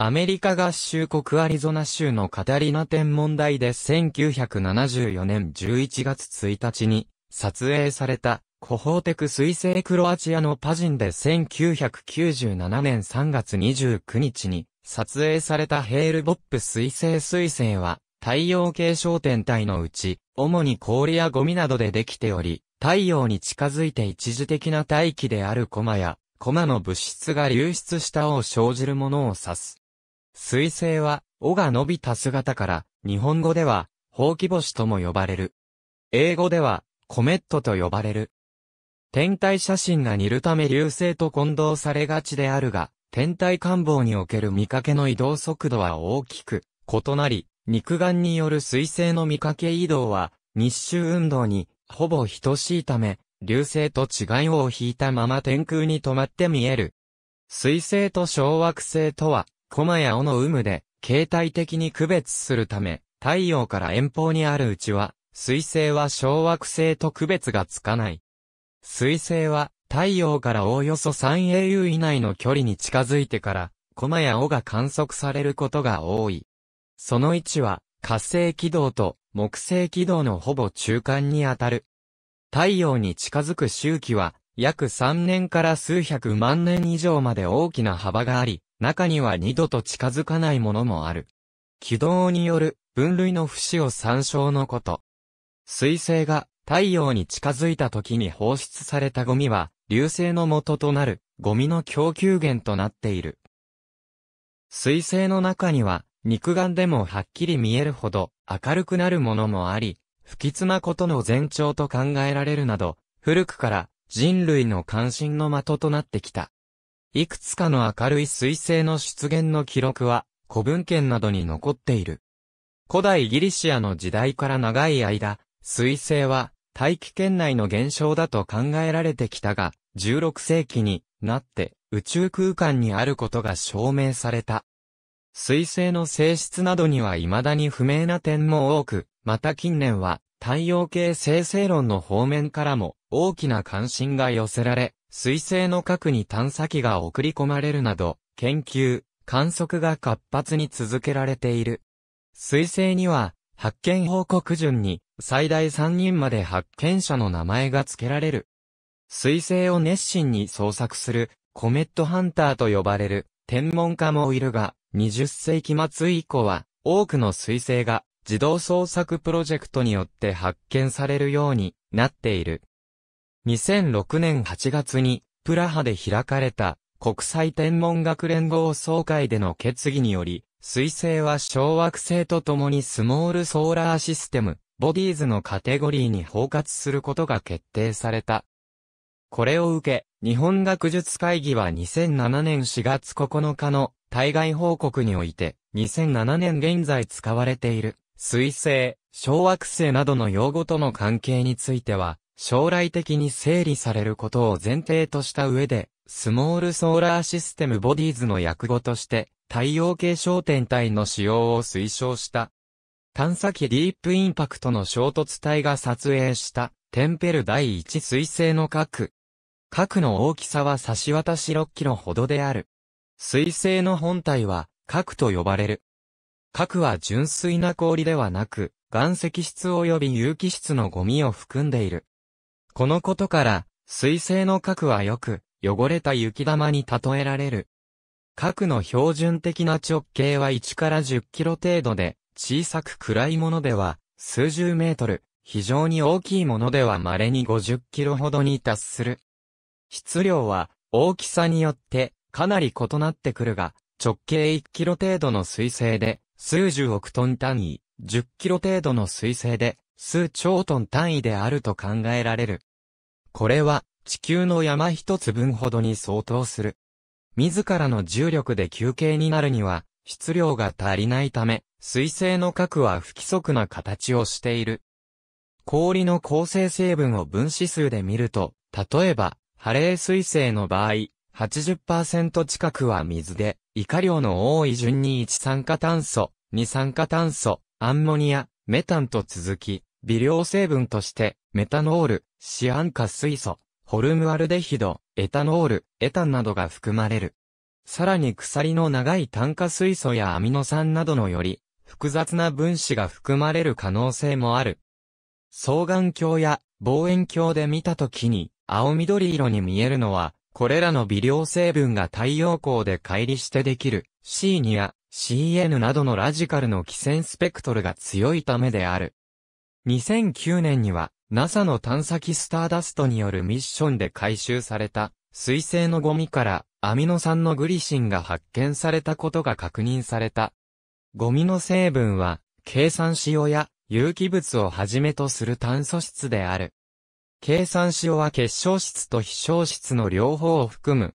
アメリカ合衆国アリゾナ州のカタリナ天文台で1974年11月1日に撮影されたコホーテク彗星クロアチアのパジンで1997年3月29日に撮影されたヘールボップ彗星彗星は太陽系小天体のうち主に氷やゴミなどでできており太陽に近づいて一時的な大気であるコマやコマの物質が流出したを生じるものを指す。水星は、尾が伸びた姿から、日本語では、ほうき星とも呼ばれる。英語では、コメットと呼ばれる。天体写真が似るため流星と混同されがちであるが、天体観望における見かけの移動速度は大きく異なり、肉眼による水星の見かけ移動は日周運動にほぼ等しいため、流星と違いを引いたまま天空に止まって見える。水星と小惑星とは駒やオの有無で、形態的に区別するため、太陽から遠方にあるうちは、水星は小惑星と区別がつかない。水星は、太陽からおおよそ 3au 以内の距離に近づいてから、駒や尾が観測されることが多い。その位置は、火星軌道と木星軌道のほぼ中間にあたる。太陽に近づく周期は、約3年から数百万年以上まで大きな幅があり、中には二度と近づかないものもある。軌道による分類の節を参照のこと。水星が太陽に近づいた時に放出されたゴミは、流星の元となるゴミの供給源となっている。水星の中には、肉眼でもはっきり見えるほど明るくなるものもあり、不吉なことの前兆と考えられるなど、古くから人類の関心の的となってきた。いくつかの明るい彗星の出現の記録は、古文献などに残っている。古代ギリシアの時代から長い間、彗星は大気圏内の現象だと考えられてきたが、16世紀になって宇宙空間にあることが証明された。彗星の性質などには未だに不明な点も多く、また近年は太陽系生成論の方面からも大きな関心が寄せられ、水星の核に探査機が送り込まれるなど、研究、観測が活発に続けられている。水星には、発見報告順に、最大3人まで発見者の名前が付けられる。水星を熱心に捜索する、コメットハンターと呼ばれる、天文家もいるが、20世紀末以降は、多くの水星が、自動捜索プロジェクトによって発見されるようになっている。2006年8月に、プラハで開かれた、国際天文学連合総会での決議により、彗星は小惑星と共にスモールソーラーシステム、ボディーズのカテゴリーに包括することが決定された。これを受け、日本学術会議は2007年4月9日の対外報告において、2007年現在使われている、水星、小惑星などの用語との関係については、将来的に整理されることを前提とした上で、スモールソーラーシステムボディーズの訳語として、太陽系商店体の使用を推奨した。探査機ディープインパクトの衝突体が撮影した、テンペル第一彗星の核。核の大きさは差し渡し6キロほどである。彗星の本体は、核と呼ばれる。核は純粋な氷ではなく、岩石質及び有機質のゴミを含んでいる。このことから、水星の核はよく、汚れた雪玉に例えられる。核の標準的な直径は1から10キロ程度で、小さく暗いものでは、数十メートル、非常に大きいものでは稀に50キロほどに達する。質量は、大きさによって、かなり異なってくるが、直径1キロ程度の水星で、数十億トン単位、10キロ程度の水星で、数兆トン単位であると考えられる。これは地球の山一つ分ほどに相当する。自らの重力で休憩になるには、質量が足りないため、水星の核は不規則な形をしている。氷の構成成分を分子数で見ると、例えば、ハレー水星の場合、80%近くは水で、イカ量の多い順に一酸化炭素、二酸化炭素、アンモニア、メタンと続き、微量成分として、メタノール、シアン化水素、ホルムアルデヒド、エタノール、エタンなどが含まれる。さらに鎖の長い炭化水素やアミノ酸などのより複雑な分子が含まれる可能性もある。双眼鏡や望遠鏡で見たときに青緑色に見えるのはこれらの微量成分が太陽光で乖離してできる C2 や CN などのラジカルの寄線スペクトルが強いためである。2009年には NASA の探査機スターダストによるミッションで回収された、水星のゴミからアミノ酸のグリシンが発見されたことが確認された。ゴミの成分は、計算塩や有機物をはじめとする炭素質である。計算塩は結晶質と非晶質の両方を含む。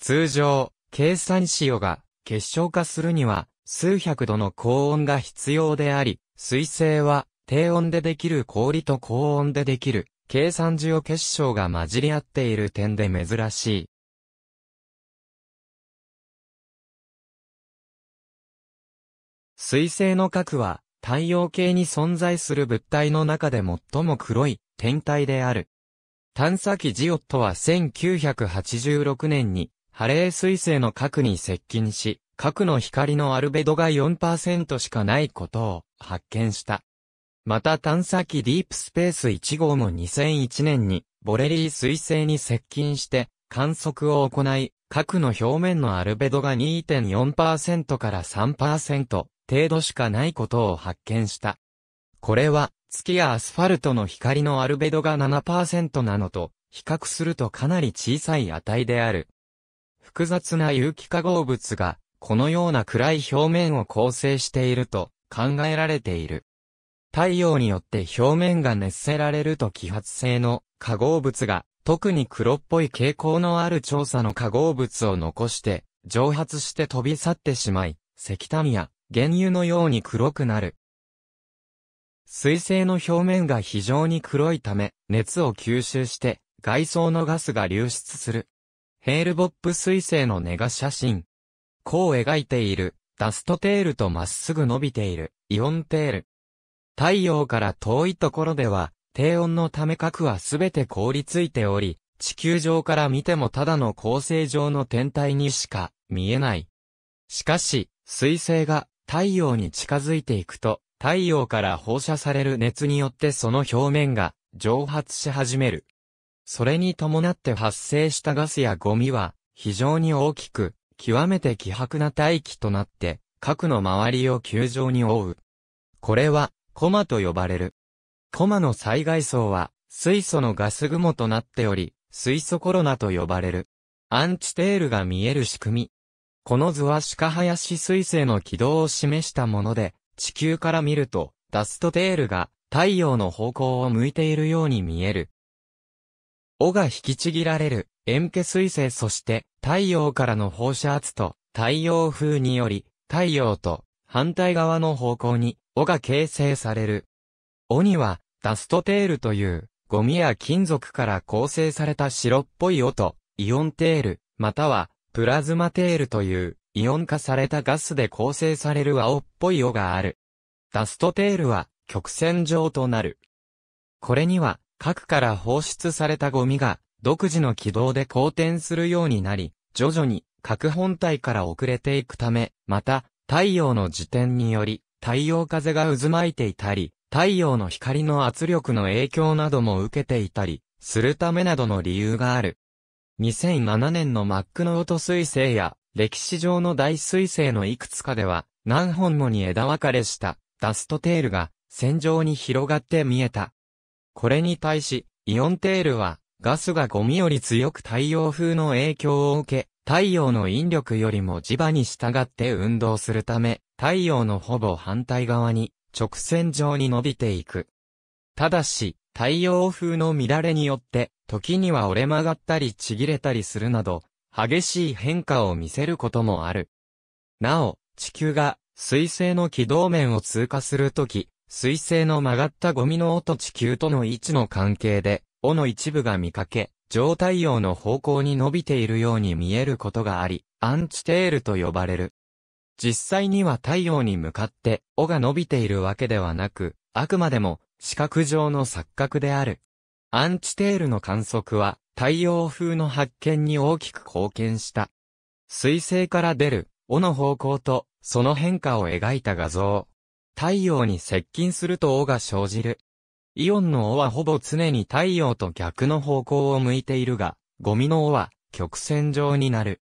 通常、計算塩が結晶化するには数百度の高温が必要であり、水星は低温でできる氷と高温でできる、計算需要結晶が混じり合っている点で珍しい。水星の核は、太陽系に存在する物体の中で最も黒い天体である。探査機ジオットは1986年にハレー彗星の核に接近し、核の光のアルベドが4%しかないことを発見した。また探査機ディープスペース1号も2001年にボレリー彗星に接近して観測を行い、核の表面のアルベドが2.4%から3%程度しかないことを発見した。これは月やアスファルトの光のアルベドが7%なのと比較するとかなり小さい値である。複雑な有機化合物がこのような暗い表面を構成していると考えられている。太陽によって表面が熱せられると揮発性の化合物が、特に黒っぽい傾向のある調査の化合物を残して、蒸発して飛び去ってしまい、石炭や原油のように黒くなる。水星の表面が非常に黒いため、熱を吸収して、外装のガスが流出する。ヘールボップ水星のネガ写真。弧を描いている、ダストテールとまっすぐ伸びている、イオンテール。太陽から遠いところでは、低温のため核はすべて凍りついており、地球上から見てもただの恒星上の天体にしか見えない。しかし、水星が太陽に近づいていくと、太陽から放射される熱によってその表面が蒸発し始める。それに伴って発生したガスやゴミは非常に大きく、極めて希薄な大気となって、核の周りを球状に覆う。これはコマと呼ばれる。コマの災害層は、水素のガス雲となっており、水素コロナと呼ばれる。アンチテールが見える仕組み。この図は鹿林彗星の軌道を示したもので、地球から見ると、ダストテールが太陽の方向を向いているように見える。尾が引きちぎられる、円形彗星そして太陽からの放射圧と太陽風により、太陽と反対側の方向に尾が形成される。尾には、ダストテールという、ゴミや金属から構成された白っぽい尾と、イオンテール、または、プラズマテールという、イオン化されたガスで構成される青っぽい尾がある。ダストテールは、曲線状となる。これには、核から放出されたゴミが、独自の軌道で公転するようになり、徐々に、核本体から遅れていくため、また、太陽の自転により、太陽風が渦巻いていたり、太陽の光の圧力の影響なども受けていたり、するためなどの理由がある。2007年のマックノート彗星や、歴史上の大彗星のいくつかでは、何本もに枝分かれしたダストテールが線上に広がって見えた。これに対し、イオンテールは、ガスがゴミより強く太陽風の影響を受け、太陽の引力よりも磁場に従って運動するため、太陽のほぼ反対側に直線上に伸びていく。ただし、太陽風の乱れによって、時には折れ曲がったりちぎれたりするなど、激しい変化を見せることもある。なお、地球が水星の軌道面を通過するとき、水星の曲がったゴミの音地球との位置の関係で、尾の一部が見かけ、上太陽の方向に伸びているように見えることがあり、アンチテールと呼ばれる。実際には太陽に向かって尾が伸びているわけではなく、あくまでも視覚上の錯覚である。アンチテールの観測は太陽風の発見に大きく貢献した。水星から出る尾の方向とその変化を描いた画像。太陽に接近すると尾が生じるイオンの尾はほぼ常に太陽と逆の方向を向いているが、ゴミの尾は曲線状になる。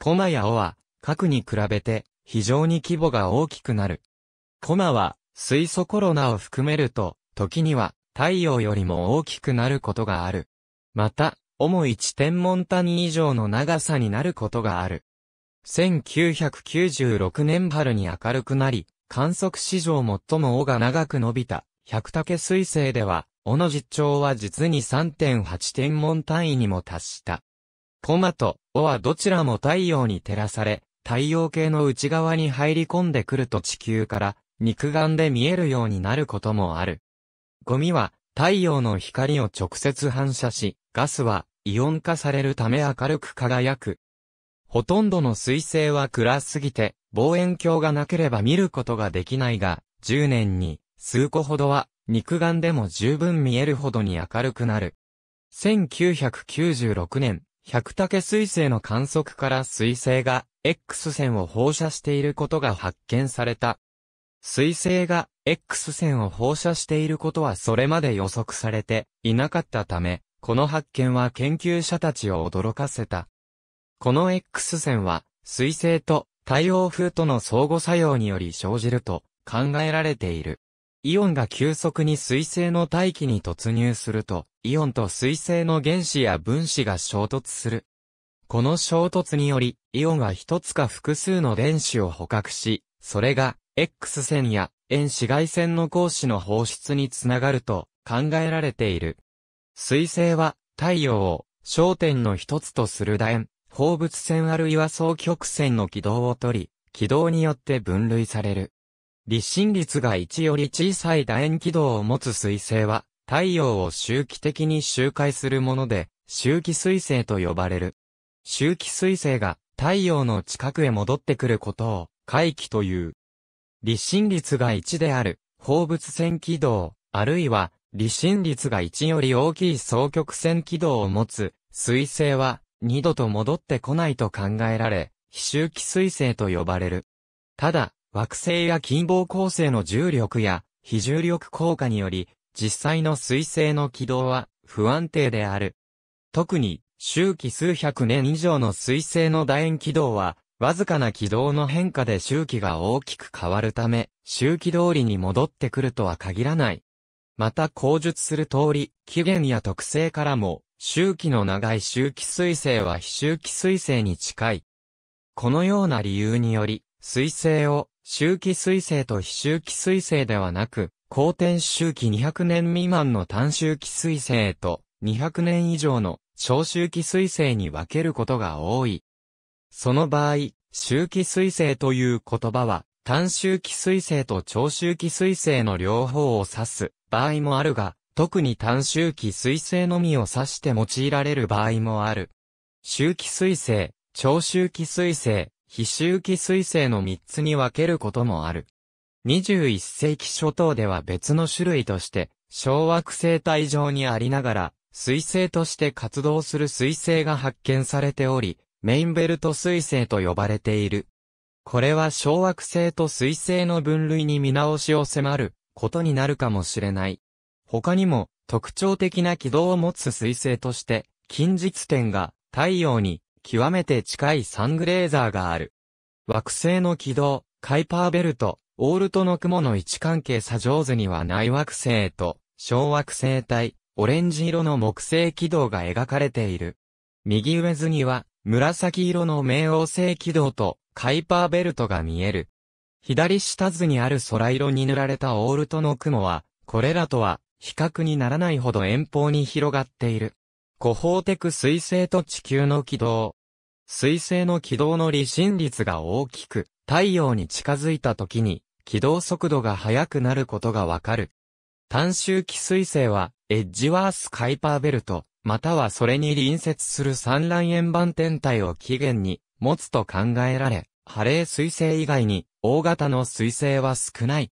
コマや尾は核に比べて非常に規模が大きくなる。コマは水素コロナを含めると、時には太陽よりも大きくなることがある。また、尾も一天文位以上の長さになることがある。1996年春に明るくなり、観測史上最も尾が長く伸びた百武彗星では、小野実長は実に3.8天文単位にも達した。コマと、尾はどちらも太陽に照らされ、太陽系の内側に入り込んでくると地球から肉眼で見えるようになることもある。ゴミは太陽の光を直接反射し、ガスはイオン化されるため明るく輝く。ほとんどの彗星は暗すぎて望遠鏡がなければ見ることができないが、10年に数個ほどは肉眼でも十分見えるほどに明るくなる。1996年、百武彗星の観測から彗星が X 線を放射していることが発見された。彗星が X 線を放射していることはそれまで予測されていなかったため、この発見は研究者たちを驚かせた。この X 線は、彗星と太陽風との相互作用により生じると考えられている。イオンが急速に水星の大気に突入すると、イオンと水星の原子や分子が衝突する。この衝突により、イオンは一つか複数の電子を捕獲し、それが、X 線や遠紫外線の光子の放出につながると考えられている。水星は、太陽を焦点の一つとする楕円、放物線あるいは双極線の軌道をとり、軌道によって分類される。立心率が1より小さい楕円軌道を持つ彗星は、太陽を周期的に周回するもので、周期彗星と呼ばれる。周期彗星が太陽の近くへ戻ってくることを、回帰という。立心率が1である、放物線軌道、あるいは、立心率が1より大きい双極線軌道を持つ、彗星は、二度と戻ってこないと考えられ、非周期彗星と呼ばれる。ただ、惑星や近傍構成の重力や非重力効果により、実際の水星の軌道は不安定である。特に、周期数百年以上の水星の楕円軌道は、わずかな軌道の変化で周期が大きく変わるため、周期通りに戻ってくるとは限らない。また、口述する通り、起源や特性からも、周期の長い周期水星は非周期水星に近い。このような理由により、水星を周期彗星と非周期彗星ではなく、公転周期200年未満の短周期彗星と200年以上の小周期彗星に分けることが多い。その場合、周期彗星という言葉は、短周期彗星と長周期彗星の両方を指す場合もあるが、特に短周期彗星のみを指して用いられる場合もある。周期彗星、長周期彗星、非周期彗星の3つに分けることもある。21世紀初頭では別の種類として、小惑星帯上にありながら、彗星として活動する彗星が発見されており、メインベルト彗星と呼ばれている。これは小惑星と彗星の分類に見直しを迫ることになるかもしれない。他にも特徴的な軌道を持つ彗星として、近日点が太陽に極めて近いサングレーザーがある。惑星の軌道、カイパーベルト、オールトの雲の位置関係さ上手にはない惑星と、小惑星帯、オレンジ色の木星軌道が描かれている。右上図には、紫色の冥王星軌道と、カイパーベルトが見える。左下図にある空色に塗られたオールトの雲は、これらとは、比較にならないほど遠方に広がっている。コホーテク彗星と地球の軌道、水星の軌道の離心率が大きく、太陽に近づいた時に、軌道速度が速くなることがわかる。単周期水星は、エッジワース・カイパーベルト、またはそれに隣接する産卵円盤天体を起源に持つと考えられ、ハレー星以外に大型の彗星は少ない。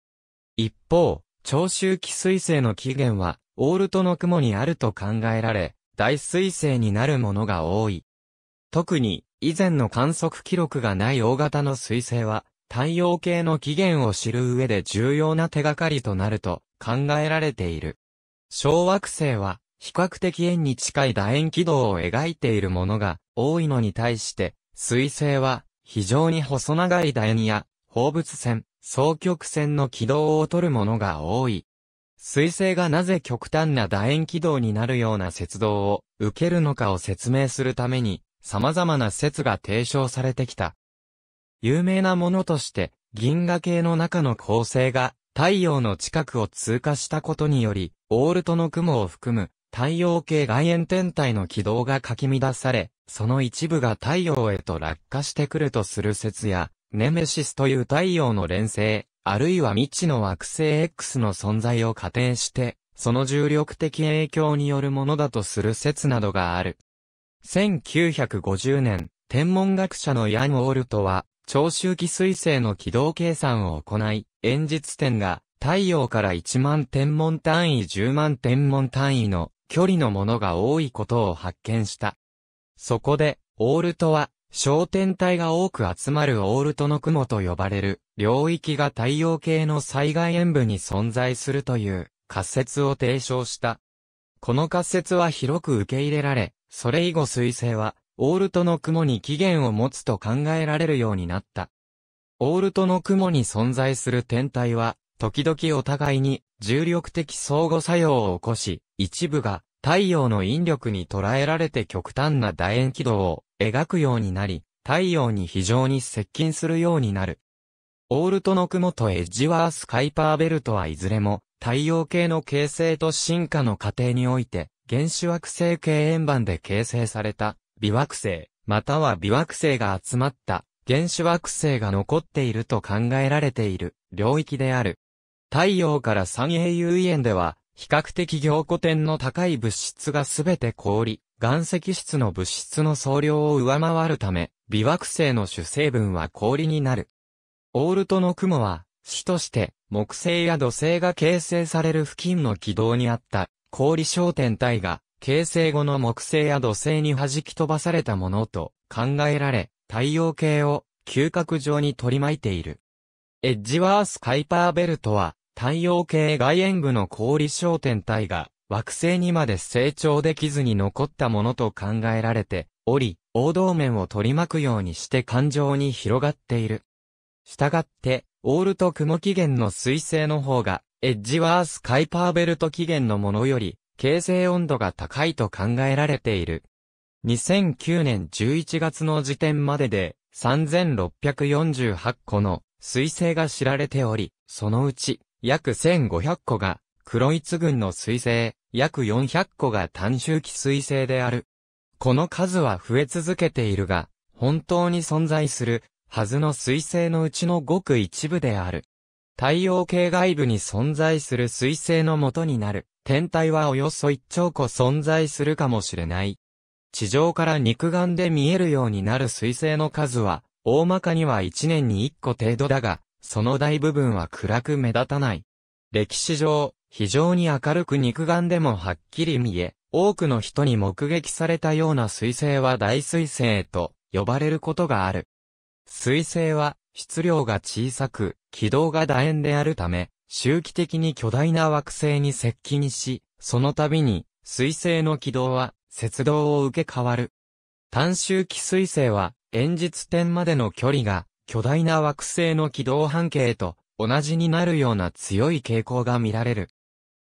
一方、長周期彗星の起源は、オールトの雲にあると考えられ、大彗星になるものが多い。特に、以前の観測記録がない大型の彗星は、太陽系の起源を知る上で重要な手がかりとなると考えられている。小惑星は、比較的円に近い楕円軌道を描いているものが多いのに対して、彗星は非常に細長い楕円や放物線、双極線の軌道を取るものが多い。彗星がなぜ極端な楕円軌道になるような接動を受けるのかを説明するために、様々な説が提唱されてきた。有名なものとして、銀河系の中の恒星が太陽の近くを通過したことにより、オールトの雲を含む太陽系外縁天体の軌道がかき乱され、その一部が太陽へと落下してくるとする説や、ネメシスという太陽の連星、あるいは未知の惑星 X の存在を仮定して、その重力的影響によるものだとする説などがある。1950年、天文学者のヤン・オールトは、長周期彗星の軌道計算を行い、演述点が太陽から1万天文単位10万天文単位の距離のものが多いことを発見した。そこで、オールトは、小天体が多く集まるオールトの雲と呼ばれる領域が太陽系の災害演部に存在するという仮説を提唱した。この仮説は広く受け入れられ、それ以後彗星は、オールトの雲に起源を持つと考えられるようになった。オールトの雲に存在する天体は、時々お互いに重力的相互作用を起こし、一部が太陽の引力に捉えられて極端な楕円軌道を描くようになり、太陽に非常に接近するようになる。オールトの雲とエッジワース・カイパーベルトはいずれも太陽系の形成と進化の過程において原子惑星系円盤で形成された微惑星、または微惑星が集まった原子惑星が残っていると考えられている領域である。太陽から三栄雄園では、比較的凝固点の高い物質がすべて氷、岩石質の物質の総量を上回るため、微惑星の主成分は氷になる。オールトの雲は、主として、木星や土星が形成される付近の軌道にあった氷焦点体が、形成後の木星や土星に弾き飛ばされたものと考えられ、太陽系を嗅覚上に取り巻いている。エッジワース・カイパーベルトは、太陽系外縁部の氷焦点体が、惑星にまで成長できずに残ったものと考えられており、王道面を取り巻くようにして感情に広がっている。したがって、オールと雲起源の彗星の方が、エッジワース・カイパーベルト起源のものより、形成温度が高いと考えられている。2009年11月の時点までで、3648個の彗星が知られており、そのうち、約1500個が、クロイツ群の彗星、約400個が単周期彗星である。この数は増え続けているが、本当に存在する、はずの彗星のうちのごく一部である。太陽系外部に存在する彗星の元になる天体はおよそ1兆個存在するかもしれない。地上から肉眼で見えるようになる彗星の数は、大まかには1年に1個程度だが、その大部分は暗く目立たない。歴史上、非常に明るく肉眼でもはっきり見え、多くの人に目撃されたような彗星は大彗星と呼ばれることがある。彗星は質量が小さく、軌道が楕円であるため、周期的に巨大な惑星に接近し、その度に、水星の軌道は、雪道を受け変わる。単周期水星は、演実点までの距離が、巨大な惑星の軌道半径と同じになるような強い傾向が見られる。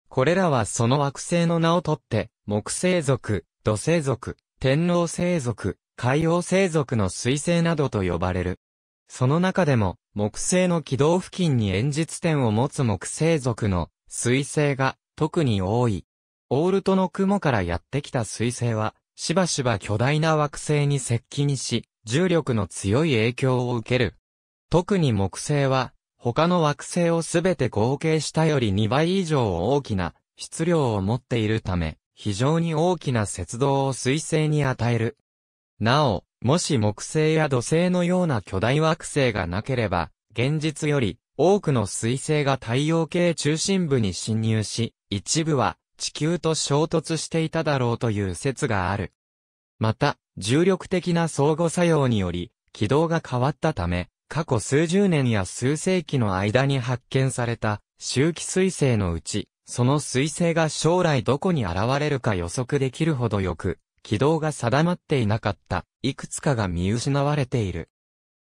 これらはその惑星の名をとって、木星族、土星族、天王星族、海王星族の彗星などと呼ばれる。その中でも、木星の軌道付近に演実点を持つ木星族の彗星が特に多い。オールトの雲からやってきた彗星は、しばしば巨大な惑星に接近し、重力の強い影響を受ける。特に木星は、他の惑星をすべて合計したより2倍以上大きな質量を持っているため、非常に大きな節動を彗星に与える。なお、もし木星や土星のような巨大惑星がなければ、現実より多くの彗星が太陽系中心部に侵入し、一部は地球と衝突していただろうという説がある。また、重力的な相互作用により、軌道が変わったため、過去数十年や数世紀の間に発見された周期彗星のうち、その彗星が将来どこに現れるか予測できるほどよく、軌道が定まっていなかった、いくつかが見失われている。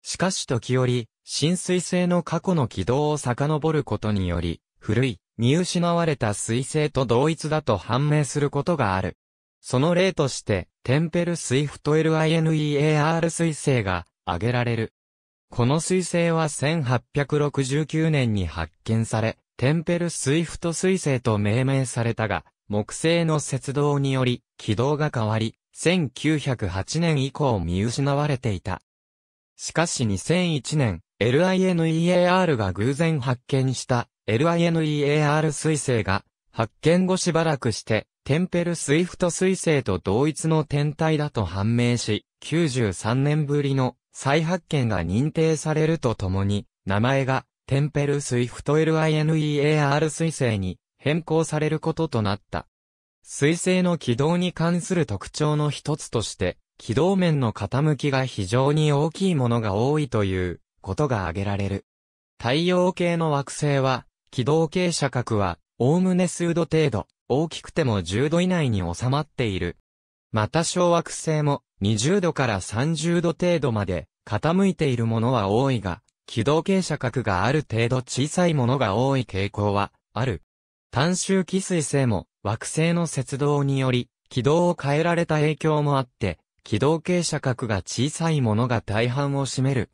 しかし時折、浸水性の過去の軌道を遡ることにより、古い、見失われた水星と同一だと判明することがある。その例として、テンペルスイフト LINEAR 水星が挙げられる。この水星は1869年に発見され、テンペルスイフト水星と命名されたが、木星の雪道により、軌道が変わり、1908年以降見失われていた。しかし2001年、LINEAR が偶然発見した LINEAR 彗星が、発見後しばらくして、テンペルスイフト彗星と同一の天体だと判明し、93年ぶりの再発見が認定されるとともに、名前がテンペルスイフト LINEAR 彗星に変更されることとなった。水星の軌道に関する特徴の一つとして、軌道面の傾きが非常に大きいものが多いということが挙げられる。太陽系の惑星は、軌道傾斜角は、おおむね数度程度、大きくても10度以内に収まっている。また小惑星も20度から30度程度まで傾いているものは多いが、軌道傾斜角がある程度小さいものが多い傾向はある。単周期彗星も惑星の節動により軌道を変えられた影響もあって、軌道傾斜角が小さいものが大半を占める。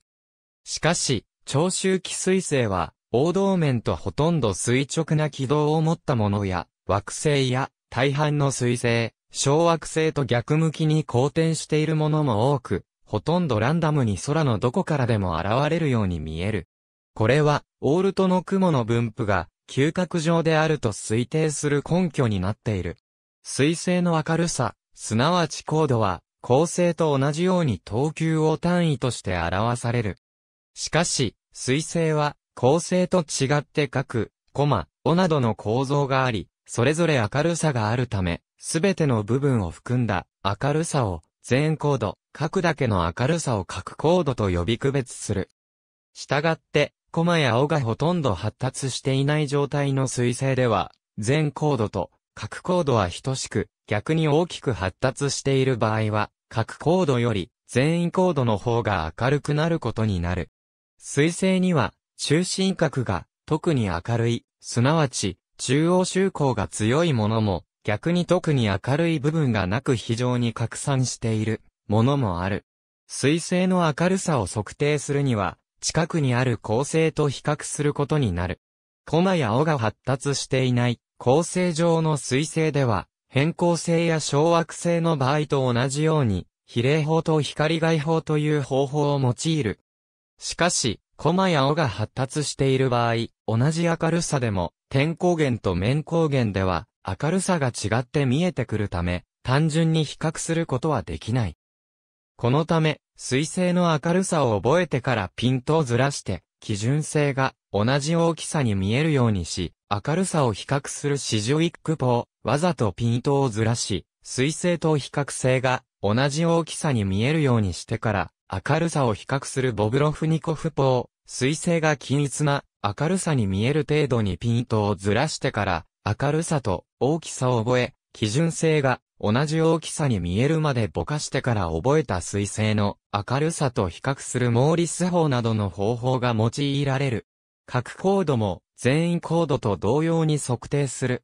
しかし、長周期彗星は、王道面とほとんど垂直な軌道を持ったものや、惑星や、大半の彗星、小惑星と逆向きに好転しているものも多く、ほとんどランダムに空のどこからでも現れるように見える。これは、オールトの雲の分布が、嗅覚上であると推定する根拠になっている。水星の明るさ、すなわち高度は、恒星と同じように等級を単位として表される。しかし、水星は、恒星と違って各、コマ、オなどの構造があり、それぞれ明るさがあるため、すべての部分を含んだ明るさを全高度、各だけの明るさを各高度と呼び区別する。したがって、コマや青がほとんど発達していない状態の水星では、全高度と角高度は等しく、逆に大きく発達している場合は、核高度より全員高度の方が明るくなることになる。水星には、中心核が特に明るい、すなわち中央周光が強いものも、逆に特に明るい部分がなく非常に拡散しているものもある。水星の明るさを測定するには、近くにある恒星と比較することになる。コマや尾が発達していない恒星上の水星では、変光性や小惑星の場合と同じように、比例法と光外法という方法を用いる。しかし、コマや尾が発達している場合、同じ明るさでも、点光源と面光源では、明るさが違って見えてくるため、単純に比較することはできない。このため、水星の明るさを覚えてからピントをずらして、基準性が同じ大きさに見えるようにし、明るさを比較する四十一区ポー。わざとピントをずらし、水星と比較性が同じ大きさに見えるようにしてから、明るさを比較するボブロフニコフポー。水星が均一な明るさに見える程度にピントをずらしてから、明るさと大きさを覚え、基準性が同じ大きさに見えるまでぼかしてから覚えた水星の明るさと比較するモーリス法などの方法が用いられる。各コードも全員コードと同様に測定する。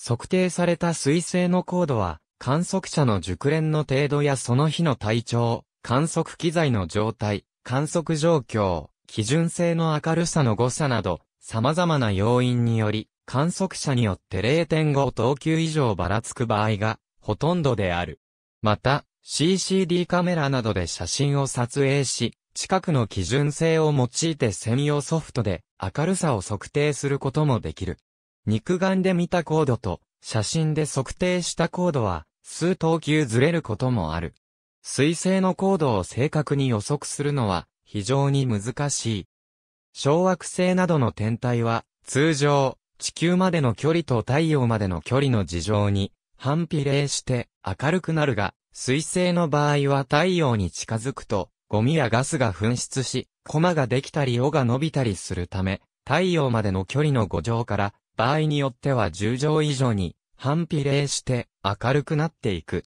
測定された水星のコードは観測者の熟練の程度やその日の体調、観測機材の状態、観測状況、基準性の明るさの誤差など、様々な要因により、観測者によって0.5等級以上ばらつく場合がほとんどである。また、CCD カメラなどで写真を撮影し、近くの基準性を用いて専用ソフトで明るさを測定することもできる。肉眼で見た高度と写真で測定した高度は数等級ずれることもある。水星の高度を正確に予測するのは非常に難しい。小惑星などの天体は通常地球までの距離と太陽までの距離の事情に反比例して明るくなるが、水星の場合は太陽に近づくと、ゴミやガスが噴出し、コマができたり尾が伸びたりするため、太陽までの距離の5乗から、場合によっては10乗以上に、反比例して明るくなっていく。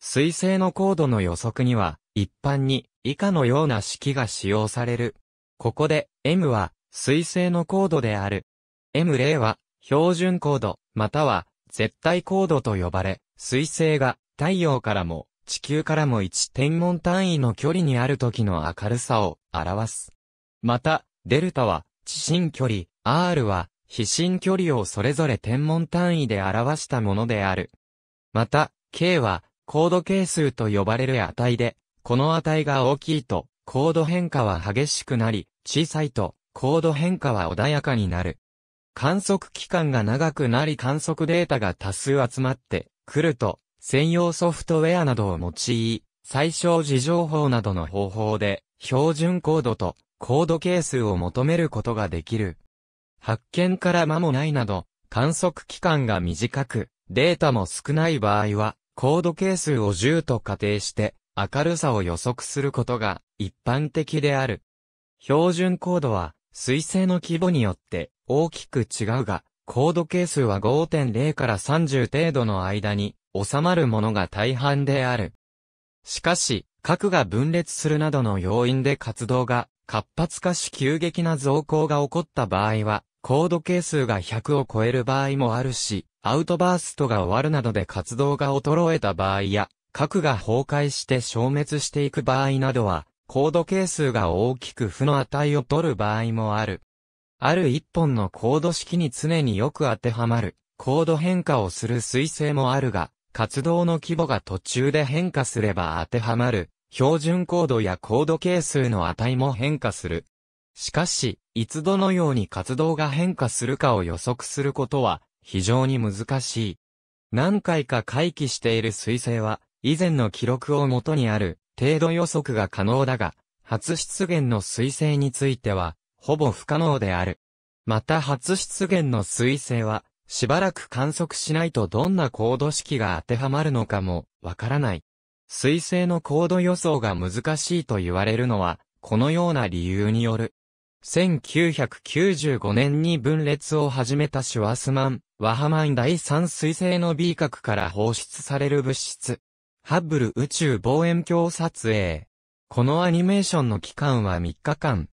水星の高度の予測には、一般に以下のような式が使用される。ここで、M は、水星の高度である。M0 は、標準高度、または、絶対高度と呼ばれ、水星が太陽からも地球からも一天文単位の距離にある時の明るさを表す。また、デルタは地震距離、R は非震距離をそれぞれ天文単位で表したものである。また、K は高度係数と呼ばれる値で、この値が大きいと高度変化は激しくなり、小さいと高度変化は穏やかになる。観測期間が長くなり観測データが多数集まってくると、専用ソフトウェアなどを用い、最小時情報などの方法で、標準コードとコード係数を求めることができる。発見から間もないなど、観測期間が短く、データも少ない場合は、コード係数を10と仮定して、明るさを予測することが一般的である。標準コードは、彗星の規模によって大きく違うが、高度係数は5.0から30程度の間に収まるものが大半である。しかし、核が分裂するなどの要因で活動が活発化し急激な増高が起こった場合は、高度係数が100を超える場合もあるし、アウトバーストが終わるなどで活動が衰えた場合や、核が崩壊して消滅していく場合などは、高度係数が大きく負の値を取る場合もある。ある一本のコード式に常によく当てはまる、コード変化をする彗星もあるが、活動の規模が途中で変化すれば当てはまる、標準コードやコード係数の値も変化する。しかし、いつどのように活動が変化するかを予測することは非常に難しい。何回か回帰している彗星は、以前の記録をもとにある程度予測が可能だが、初出現の彗星については、ほぼ不可能である。また初出現の彗星は、しばらく観測しないとどんな高度式が当てはまるのかも、わからない。彗星の高度予想が難しいと言われるのは、このような理由による。1995年に分裂を始めたシュワスマン、ワハマン第3彗星の B 核から放出される物質。ハッブル宇宙望遠鏡撮影。このアニメーションの期間は3日間、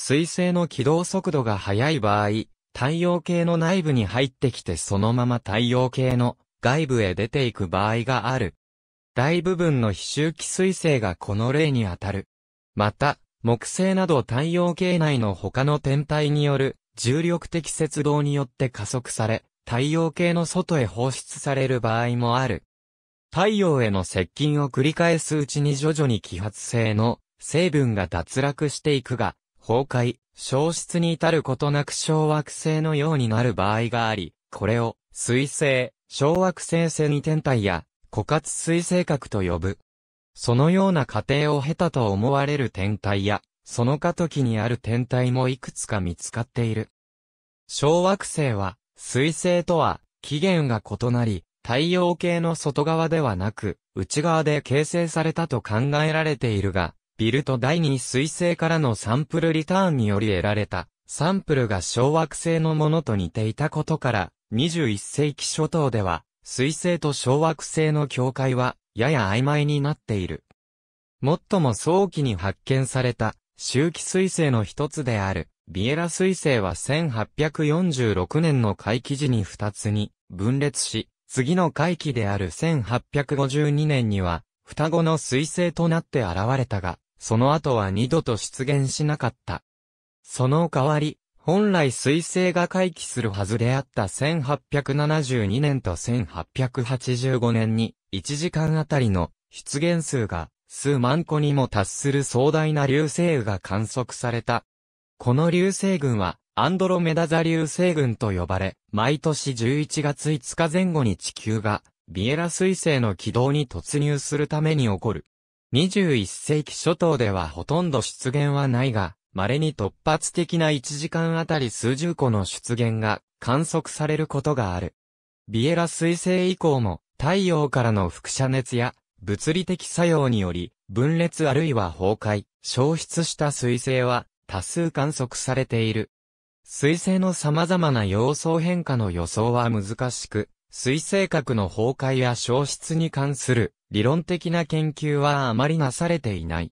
水星の軌道速度が速い場合、太陽系の内部に入ってきてそのまま太陽系の外部へ出ていく場合がある。大部分の非周期水星がこの例にあたる。また、木星など太陽系内の他の天体による重力的接動によって加速され、太陽系の外へ放出される場合もある。太陽への接近を繰り返すうちに徐々に揮発性の成分が脱落していくが、崩壊、消失に至ることなく小惑星のようになる場合があり、これを、水星、小惑星線に天体や、枯渇水星核と呼ぶ。そのような過程を経たと思われる天体や、その過渡期にある天体もいくつか見つかっている。小惑星は、水星とは、起源が異なり、太陽系の外側ではなく、内側で形成されたと考えられているが、ビルト第2彗星からのサンプルリターンにより得られた、サンプルが小惑星のものと似ていたことから、21世紀初頭では、彗星と小惑星の境界は、やや曖昧になっている。最も早期に発見された、周期彗星の一つである、ビエラ彗星は1846年の回帰時に二つに分裂し、次の回帰である1852年には、双子の彗星となって現れたが、その後は二度と出現しなかった。その代わり、本来彗星が回帰するはずであった1872年と1885年に、1時間あたりの出現数が数万個にも達する壮大な流星雨が観測された。この流星群は、アンドロメダザ流星群と呼ばれ、毎年11月5日前後に地球が、ビエラ彗星の軌道に突入するために起こる、21世紀初頭ではほとんど出現はないが、稀に突発的な1時間あたり数十個の出現が観測されることがある。ビエラ彗星以降も太陽からの輻射熱や物理的作用により分裂あるいは崩壊、消失した彗星は多数観測されている。彗星の様々な様相変化の予想は難しく、水星核の崩壊や消失に関する理論的な研究はあまりなされていない。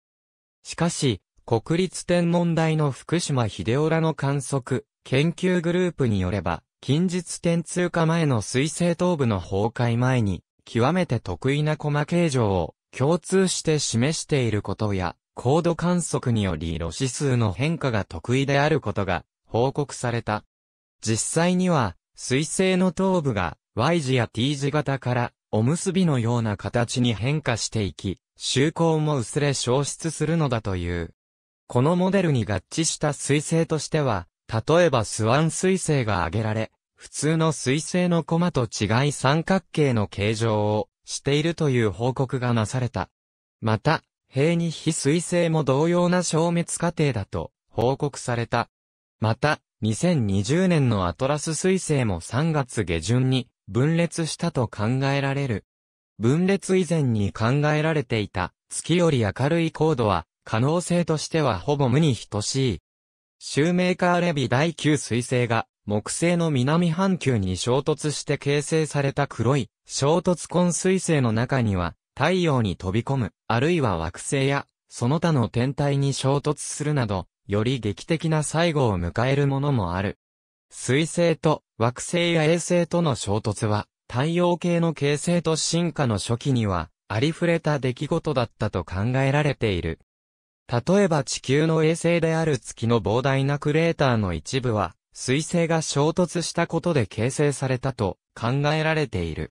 しかし、国立天文台の福島秀夫らの観測、研究グループによれば、近日点通過前の水星頭部の崩壊前に、極めて得意なコマ形状を共通して示していることや、高度観測により露指数の変化が得意であることが報告された。実際には、水星の頭部が Y 字や T 字型からおむすびのような形に変化していき、周光も薄れ消失するのだという。このモデルに合致した水星としては、例えばスワン水星が挙げられ、普通の水星のコマと違い三角形の形状をしているという報告がなされた。また、平に非水星も同様な消滅過程だと報告された。また、2020年のアトラス彗星も3月下旬に分裂したと考えられる。分裂以前に考えられていた月より明るい高度は可能性としてはほぼ無に等しい。シューメーカーレビ第9彗星が木星の南半球に衝突して形成された黒い衝突根彗星の中には太陽に飛び込む、あるいは惑星やその他の天体に衝突するなど、より劇的な最後を迎えるものもある。彗星と惑星や衛星との衝突は、太陽系の形成と進化の初期には、ありふれた出来事だったと考えられている。例えば地球の衛星である月の膨大なクレーターの一部は、水星が衝突したことで形成されたと考えられている。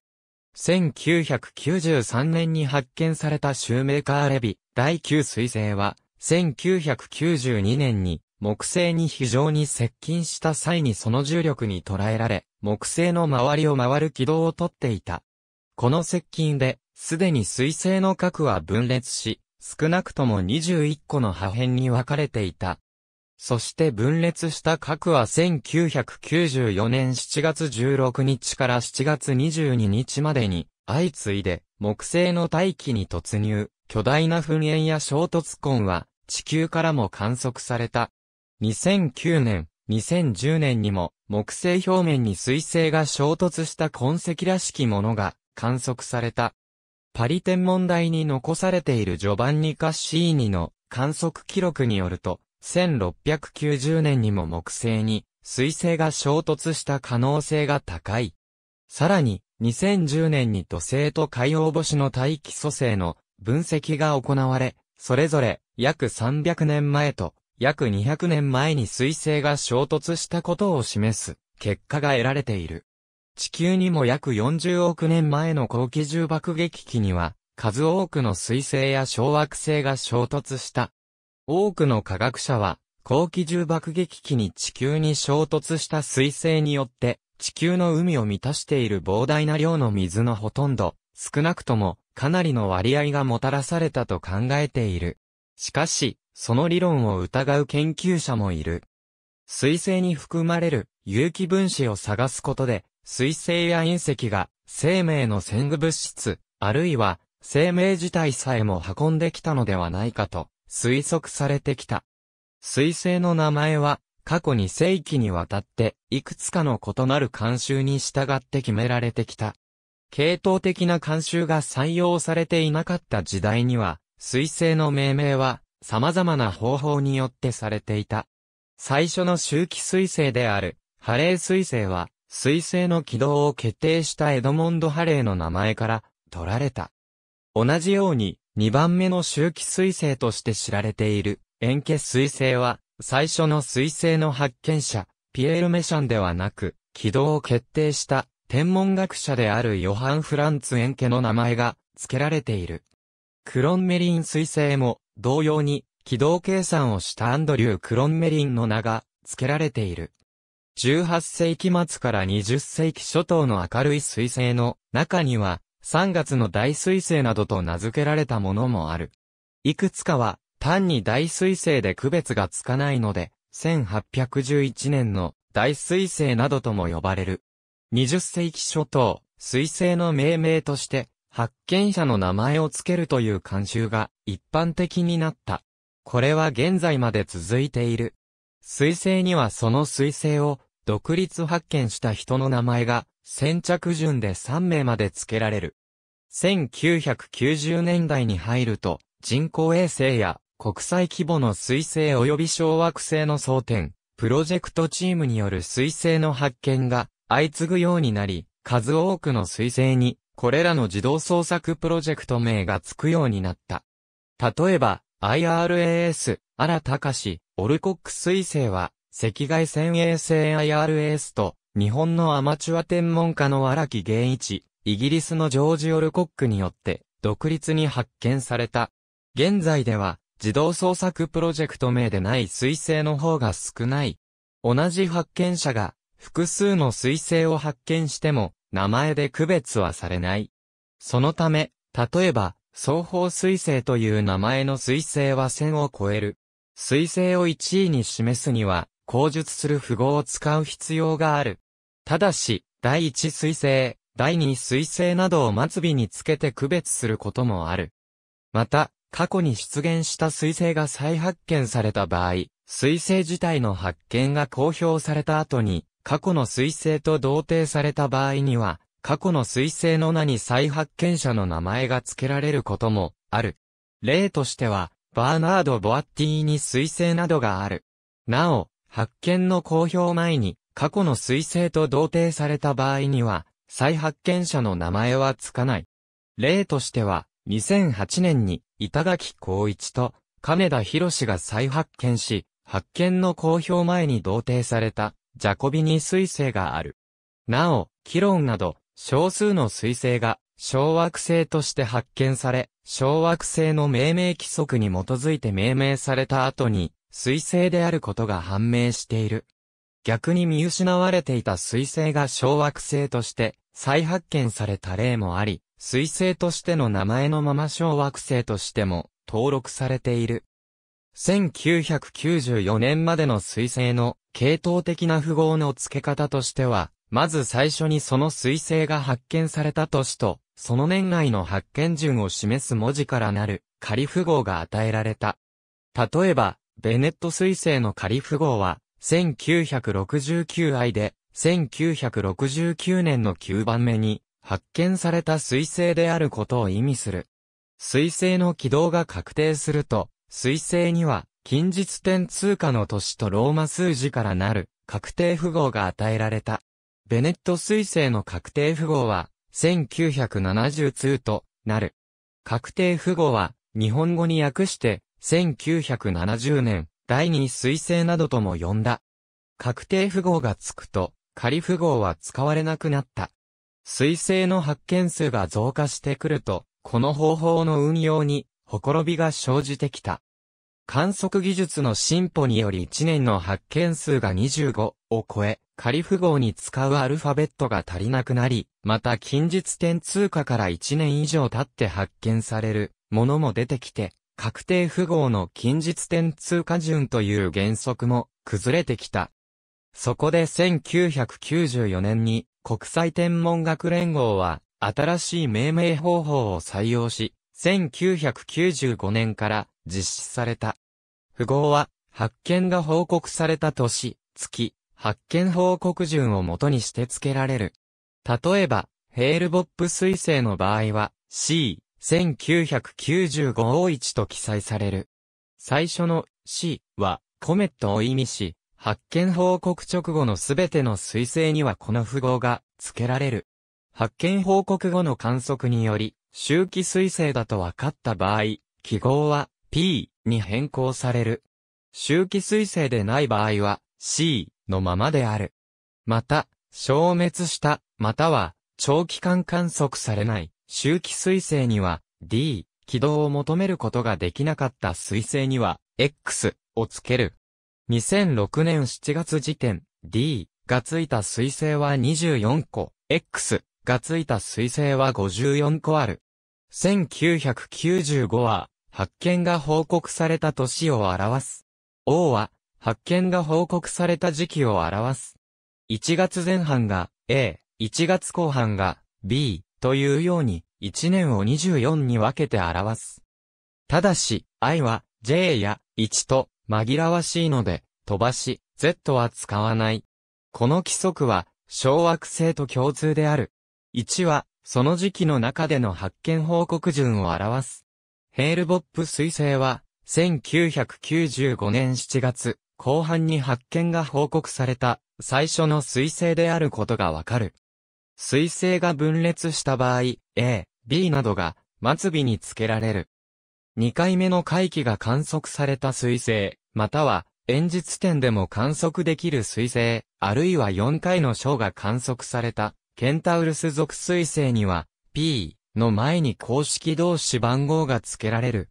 1993年に発見されたシューメーカーレビ第9水星は、1992年に木星に非常に接近した際にその重力に捉えられ、木星の周りを回る軌道をとっていた。この接近で、すでに水星の核は分裂し、少なくとも21個の破片に分かれていた。そして分裂した核は1994年7月16日から7月22日までに、相次いで木星の大気に突入、巨大な噴煙や衝突痕は地球からも観測された。2009年、2010年にも、木星表面に水星が衝突した痕跡らしきものが観測された。パリ天文台に残されているジョバンニ・カッシーニの観測記録によると、1690年にも木星に水星が衝突した可能性が高い。さらに、2010年に土星と海洋星の大気組成の分析が行われ、それぞれ約300年前と約200年前に彗星が衝突したことを示す結果が得られている。地球にも約40億年前の高機重爆撃機には、数多くの彗星や小惑星が衝突した。多くの科学者は、高機重爆撃機に地球に衝突した彗星によって、地球の海を満たしている膨大な量の水のほとんど、少なくともかなりの割合がもたらされたと考えている。しかし、その理論を疑う研究者もいる。水星に含まれる有機分子を探すことで、水星や隕石が生命の先具物質、あるいは生命自体さえも運んできたのではないかと推測されてきた。水星の名前は過去に世紀にわたっていくつかの異なる慣習に従って決められてきた。系統的な慣習が採用されていなかった時代には、水星の命名は様々な方法によってされていた。最初の周期彗星である、ハレー彗星は、彗星の軌道を決定したエドモンド・ハレーの名前から取られた。同じように、2番目の周期彗星として知られている、エンケ彗星は、最初の彗星の発見者、ピエール・メシャンではなく、軌道を決定した、天文学者であるヨハン・フランツ・エンケの名前が付けられている。クロンメリン彗星も同様に、軌道計算をしたアンドリュー・クロンメリンの名が付けられている。18世紀末から20世紀初頭の明るい彗星の中には、3月の大彗星などと名付けられたものもある。いくつかは、単に大彗星で区別がつかないので、1811年の大彗星などとも呼ばれる。20世紀初頭、彗星の命名として、発見者の名前を付けるという慣習が一般的になった。これは現在まで続いている。彗星にはその彗星を独立発見した人の名前が先着順で3名まで付けられる。1990年代に入ると人工衛星や国際規模の彗星及び小惑星の争点、プロジェクトチームによる彗星の発見が相次ぐようになり、数多くの彗星にこれらの自動創作プロジェクト名が付くようになった。例えば、IRAS、荒カシ、オルコック彗星は、赤外線衛星 IRAS と、日本のアマチュア天文家の荒木源一、イギリスのジョージ・オルコックによって、独立に発見された。現在では、自動創作プロジェクト名でない彗星の方が少ない。同じ発見者が、複数の彗星を発見しても、名前で区別はされない。そのため、例えば、双方彗星という名前の彗星は1000を超える。彗星を1位に示すには、口述する符号を使う必要がある。ただし、第1彗星、第2彗星などを末尾につけて区別することもある。また、過去に出現した彗星が再発見された場合、彗星自体の発見が公表された後に、過去の彗星と同定された場合には、過去の彗星の名に再発見者の名前が付けられることもある。例としては、バーナード・ボアッティに彗星などがある。なお、発見の公表前に、過去の彗星と同定された場合には、再発見者の名前は付かない。例としては、2008年に、板垣光一と、金田博が再発見し、発見の公表前に同定された、ジャコビニ彗星がある。なお、キロンなど、少数の彗星が、小惑星として発見され、小惑星の命名規則に基づいて命名された後に、彗星であることが判明している。逆に見失われていた彗星が小惑星として再発見された例もあり、彗星としての名前のまま小惑星としても登録されている。1994年までの彗星の系統的な符号の付け方としては、まず最初にその彗星が発見された年と、その年内の発見順を示す文字からなる仮符号が与えられた。例えば、ベネット彗星の仮符号は、1969愛で、1969年の9番目に発見された彗星であることを意味する。彗星の軌道が確定すると、彗星には、近日点通貨の年とローマ数字からなる、確定符号が与えられた。ベネット彗星の確定符号は、1970通となる。確定符号は、日本語に訳して、1970年、第二彗星などとも呼んだ。確定符号がつくと、仮符号は使われなくなった。彗星の発見数が増加してくると、この方法の運用にほころびが生じてきた。観測技術の進歩により1年の発見数が25を超え、仮符号に使うアルファベットが足りなくなり、また近日点通過から1年以上経って発見されるものも出てきて、確定符号の近日点通過順という原則も崩れてきた。そこで1994年に国際天文学連合は新しい命名方法を採用し、1995年から実施された。符号は、発見が報告された年、月、発見報告順を元にして付けられる。例えば、ヘールボップ彗星の場合は、C、1 9 9 5 o 1と記載される。最初の C はコメットを意味し、発見報告直後のすべての彗星にはこの符号が付けられる。発見報告後の観測により、周期彗星だと分かった場合、記号は P に変更される。周期彗星でない場合は C のままである。また、消滅した、または長期間観測されない周期彗星には D 軌道を求めることができなかった彗星には X をつける。2006年7月時点 D がついた彗星は24個、X がついた彗星は54個ある。1995は、発見が報告された年を表す。王は、発見が報告された時期を表す。1月前半が A、1月後半が B というように、1年を24に分けて表す。ただし、I は J や1と紛らわしいので、飛ばし、Z は使わない。この規則は、小惑星と共通である。1は、その時期の中での発見報告順を表す。ヘールボップ彗星は、1995年7月、後半に発見が報告された、最初の彗星であることがわかる。彗星が分裂した場合、A、B などが、末尾につけられる。2回目の回帰が観測された彗星、または、演日点でも観測できる彗星、あるいは4回の章が観測されたケンタウルス属彗星には、P の前に公式同士番号が付けられる。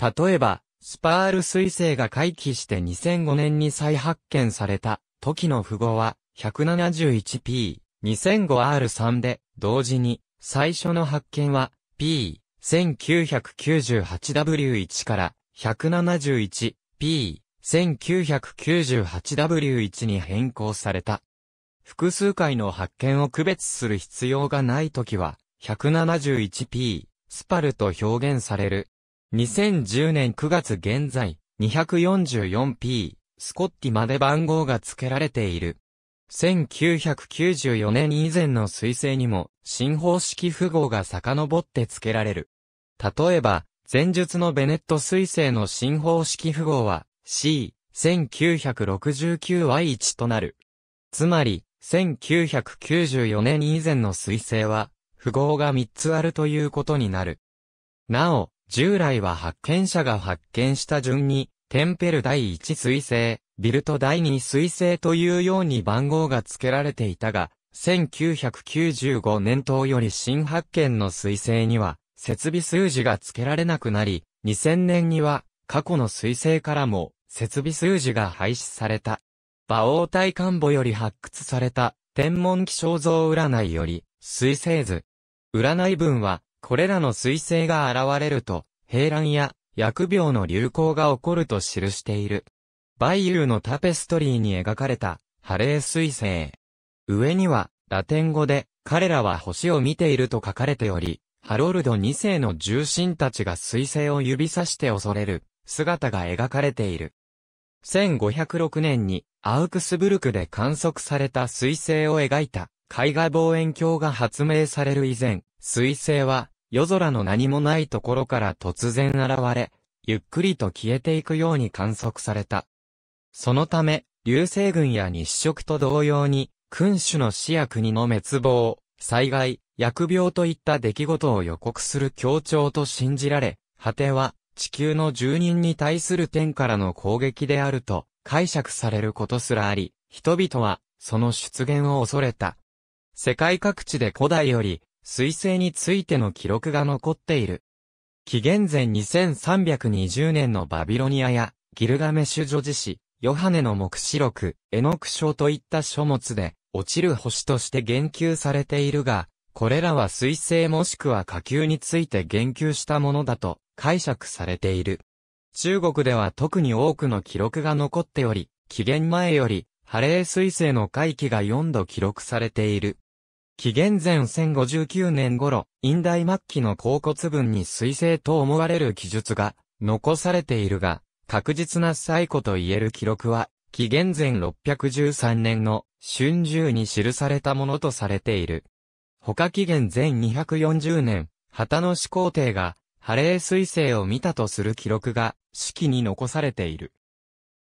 例えば、スパール彗星が回帰して2005年に再発見された時の符号は 171P、2005R3 で、同時に最初の発見は P、1998W1 から 171P、1998W1 に変更された。複数回の発見を区別する必要がないときは、171p、スパルと表現される。2010年9月現在、244p、スコッティまで番号が付けられている。1994年以前の彗星にも、新方式符号が遡って付けられる。例えば、前述のベネット彗星の新方式符号は、C、1969Y1 となる。つまり、1994年以前の彗星は、符号が3つあるということになる。なお、従来は発見者が発見した順に、テンペル第1彗星、ビルト第2彗星というように番号が付けられていたが、1995年等より新発見の彗星には、設備数字が付けられなくなり、2000年には、過去の彗星からも、設備数字が廃止された。馬王体幹母より発掘された、天文気象像占いより、水星図。占い文は、これらの水星が現れると、平乱や、薬病の流行が起こると記している。バイユーのタペストリーに描かれた、ハレー水星。上には、ラテン語で、彼らは星を見ていると書かれており、ハロルド2世の重臣たちが水星を指さして恐れる姿が描かれている。1506年にアウクスブルクで観測された彗星を描いた絵画望遠鏡が発明される以前、彗星は夜空の何もないところから突然現れ、ゆっくりと消えていくように観測された。そのため、流星群や日食と同様に、君主の死や国の滅亡、災害、疫病といった出来事を予告する協調と信じられ、果ては、地球の住人に対する天からの攻撃であると解釈されることすらあり、人々はその出現を恐れた。世界各地で古代より彗星についての記録が残っている。紀元前2320年のバビロニアやギルガメシュ女子史、ヨハネの目視録、絵の句書といった書物で落ちる星として言及されているが、これらは彗星もしくは火球について言及したものだと解釈されている。中国では特に多くの記録が残っており、紀元前より、ハレー彗星の回帰が4度記録されている。紀元前1059年頃、陰大末期の甲骨文に彗星と思われる記述が残されているが、確実な最古と言える記録は、紀元前613年の春秋に記されたものとされている。他紀元前240年、旗の始皇帝がハレー彗星を見たとする記録が、四季に残されている。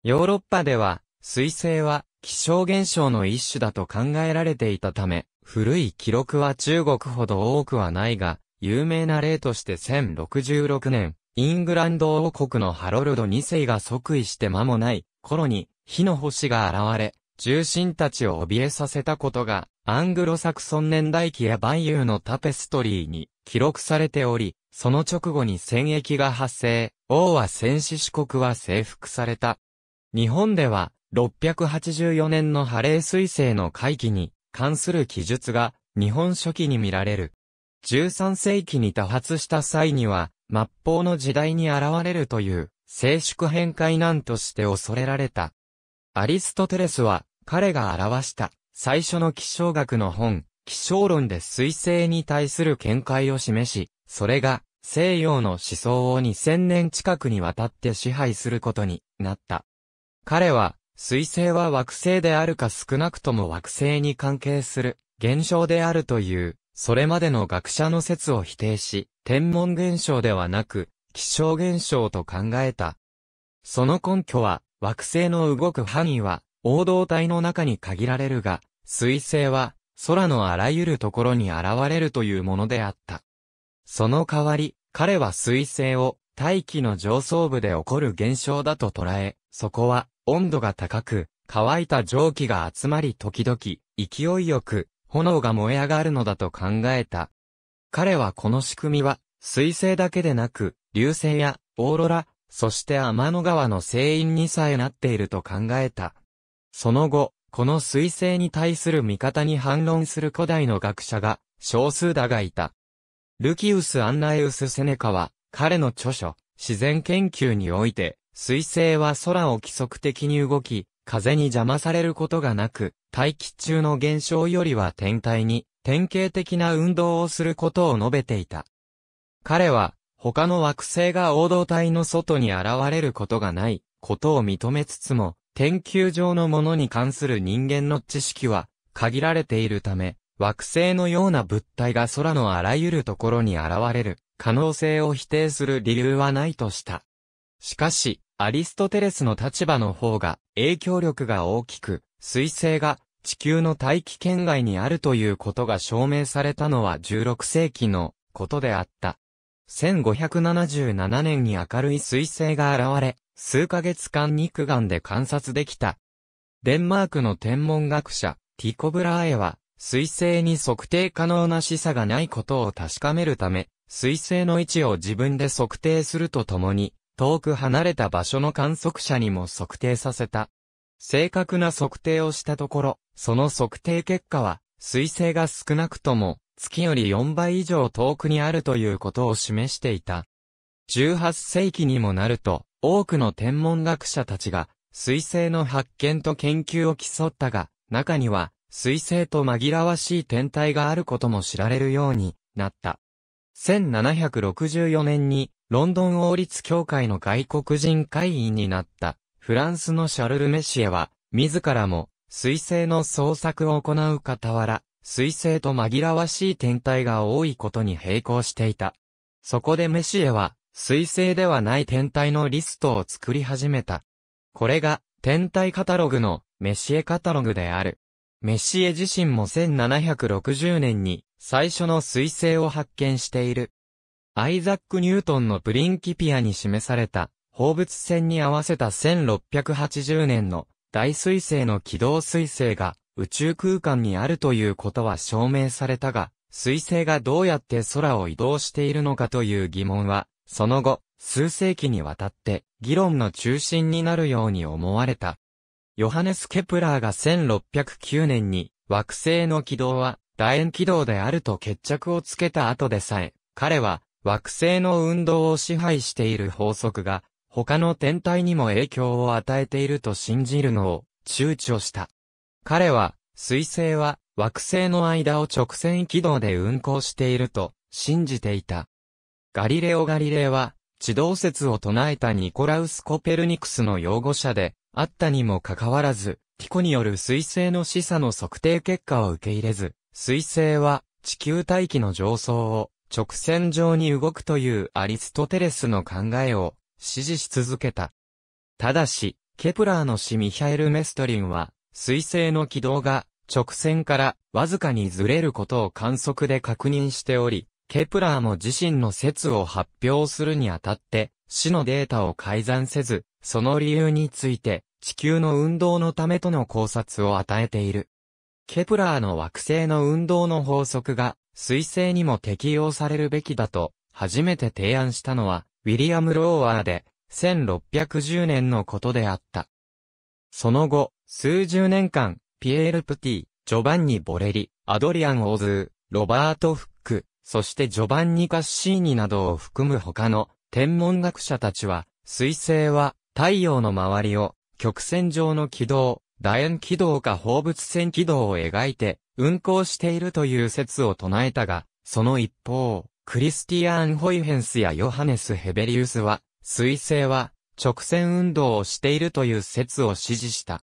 ヨーロッパでは、彗星は、気象現象の一種だと考えられていたため、古い記録は中国ほど多くはないが、有名な例として1066年、イングランド王国のハロルド2世が即位して間もない頃に、火の星が現れ、重神たちを怯えさせたことが、アングロサクソン年代記や万有のタペストリーに記録されており、その直後に戦役が発生、王は戦死四国は征服された。日本では、684年のハレー彗星の回帰に関する記述が日本初期に見られる。13世紀に多発した際には、末法の時代に現れるという、静粛変解難として恐れられた。アリストテレスは、彼が表した、最初の気象学の本、気象論で彗星に対する見解を示し、それが西洋の思想を2000年近くにわたって支配することになった。彼は、彗星は惑星であるか少なくとも惑星に関係する現象であるという、それまでの学者の説を否定し、天文現象ではなく、気象現象と考えた。その根拠は、惑星の動く範囲は、王道体の中に限られるが、彗星は、空のあらゆるところに現れるというものであった。その代わり、彼は水星を大気の上層部で起こる現象だと捉え、そこは温度が高く、乾いた蒸気が集まり時々、勢いよく、炎が燃え上がるのだと考えた。彼はこの仕組みは、水星だけでなく、流星やオーロラ、そして天の川の聖因にさえなっていると考えた。その後、この彗星に対する見方に反論する古代の学者が少数だがいた。ルキウス・アンナエウス・セネカは、彼の著書、自然研究において、彗星は空を規則的に動き、風に邪魔されることがなく、大気中の現象よりは天体に典型的な運動をすることを述べていた。彼は、他の惑星が王道体の外に現れることがないことを認めつつも、研究上のものに関する人間の知識は限られているため、惑星のような物体が空のあらゆるところに現れる可能性を否定する理由はないとした。しかし、アリストテレスの立場の方が影響力が大きく、彗星が地球の大気圏外にあるということが証明されたのは16世紀のことであった。1577年に明るい彗星が現れ、数ヶ月間肉眼で観察できた。デンマークの天文学者、ティコブラーエは、水星に測定可能な示唆がないことを確かめるため、水星の位置を自分で測定するとともに、遠く離れた場所の観測者にも測定させた。正確な測定をしたところ、その測定結果は、水星が少なくとも、月より4倍以上遠くにあるということを示していた。18世紀にもなると、多くの天文学者たちが、水星の発見と研究を競ったが、中には、水星と紛らわしい天体があることも知られるようになった。1764年に、ロンドン王立協会の外国人会員になった、フランスのシャルル・メシエは、自らも、水星の捜索を行う傍ら、水星と紛らわしい天体が多いことに並行していた。そこでメシエは、水星ではない天体のリストを作り始めた。これが、天体カタログのメシエカタログである。メシエ自身も1760年に最初の彗星を発見している。アイザック・ニュートンのプリンキピアに示された放物線に合わせた1680年の大彗星の軌道彗星が宇宙空間にあるということは証明されたが、彗星がどうやって空を移動しているのかという疑問はその後、数世紀にわたって議論の中心になるように思われた。ヨハネス・ケプラーが1609年に惑星の軌道は楕円軌道であると決着をつけた後でさえ、彼は惑星の運動を支配している法則が他の天体にも影響を与えていると信じるのを躊躇した。彼は、彗星は惑星の間を直線軌道で運行していると信じていた。ガリレオ・ガリレイは、地動説を唱えたニコラウス・コペルニクスの擁護者で、あったにもかかわらず、ティコによる彗星の示唆の測定結果を受け入れず、彗星は地球大気の上層を直線上に動くというアリストテレスの考えを支持し続けた。ただし、ケプラーの死ミハエル・メストリンは、彗星の軌道が直線からわずかにずれることを観測で確認しており、ケプラーも自身の説を発表するにあたって、死のデータを改ざんせず、その理由について、地球の運動のためとの考察を与えている。ケプラーの惑星の運動の法則が、彗星にも適用されるべきだと、初めて提案したのは、ウィリアム・ローワーで、1610年のことであった。その後、数十年間、ピエール・プティ、ジョバンニ・ボレリ、アドリアン・オズー、ロバート・フッそしてジョバンニ・カッシーニなどを含む他の天文学者たちは、水星は太陽の周りを曲線上の軌道、楕円軌道か放物線軌道を描いて運行しているという説を唱えたが、その一方、クリスティアーン・ホイヘンスやヨハネス・ヘベリウスは、水星は直線運動をしているという説を支持した。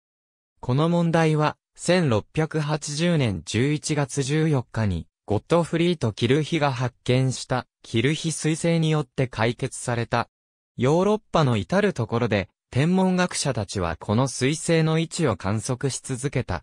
この問題は、1680年11月14日に、ゴットフリート・キルヒが発見したキルヒ彗星によって解決された。ヨーロッパの至るところで天文学者たちはこの彗星の位置を観測し続けた。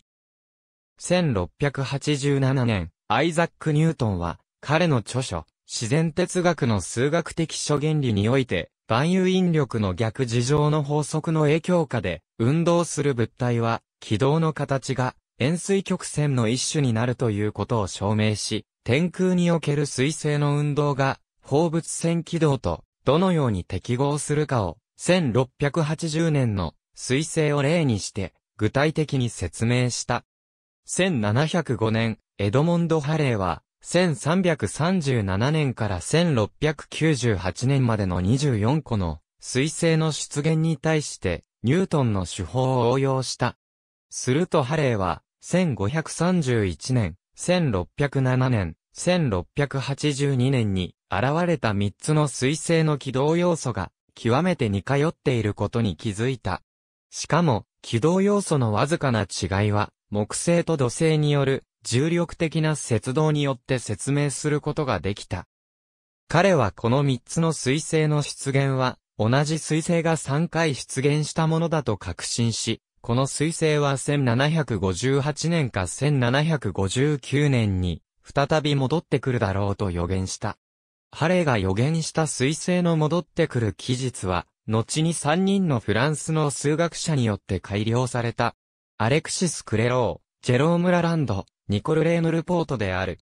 1687年、アイザック・ニュートンは彼の著書、自然哲学の数学的諸原理において、万有引力の逆事情の法則の影響下で、運動する物体は、軌道の形が、円錐曲線の一種になるということを証明し、天空における水星の運動が、放物線軌道と、どのように適合するかを、1680年の水星を例にして、具体的に説明した。1705年、エドモンド・ハレーは、1337年から1698年までの24個の水星の出現に対して、ニュートンの手法を応用した。するとハレーは、1531年、1607年、1682年に現れた3つの彗星の軌道要素が極めて似通っていることに気づいた。しかも、軌道要素のわずかな違いは、木星と土星による重力的な節動によって説明することができた。彼はこの3つの彗星の出現は、同じ彗星が3回出現したものだと確信し、この彗星は1758年か1759年に、再び戻ってくるだろうと予言した。ハレーが予言した彗星の戻ってくる期日は、後に3人のフランスの数学者によって改良された。アレクシス・クレロー、ジェローム・ラランド、ニコル・レーヌ・ルポートである。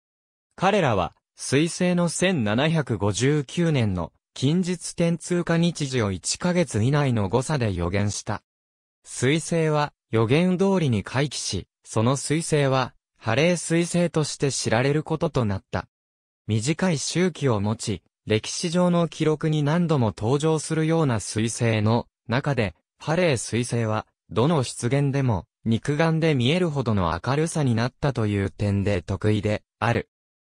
彼らは、彗星の1759年の近日点通過日時を1ヶ月以内の誤差で予言した。彗星は予言通りに回帰し、その彗星は、ハレー彗星として知られることとなった。短い周期を持ち、歴史上の記録に何度も登場するような彗星の中で、ハレー彗星は、どの出現でも、肉眼で見えるほどの明るさになったという点で得意である。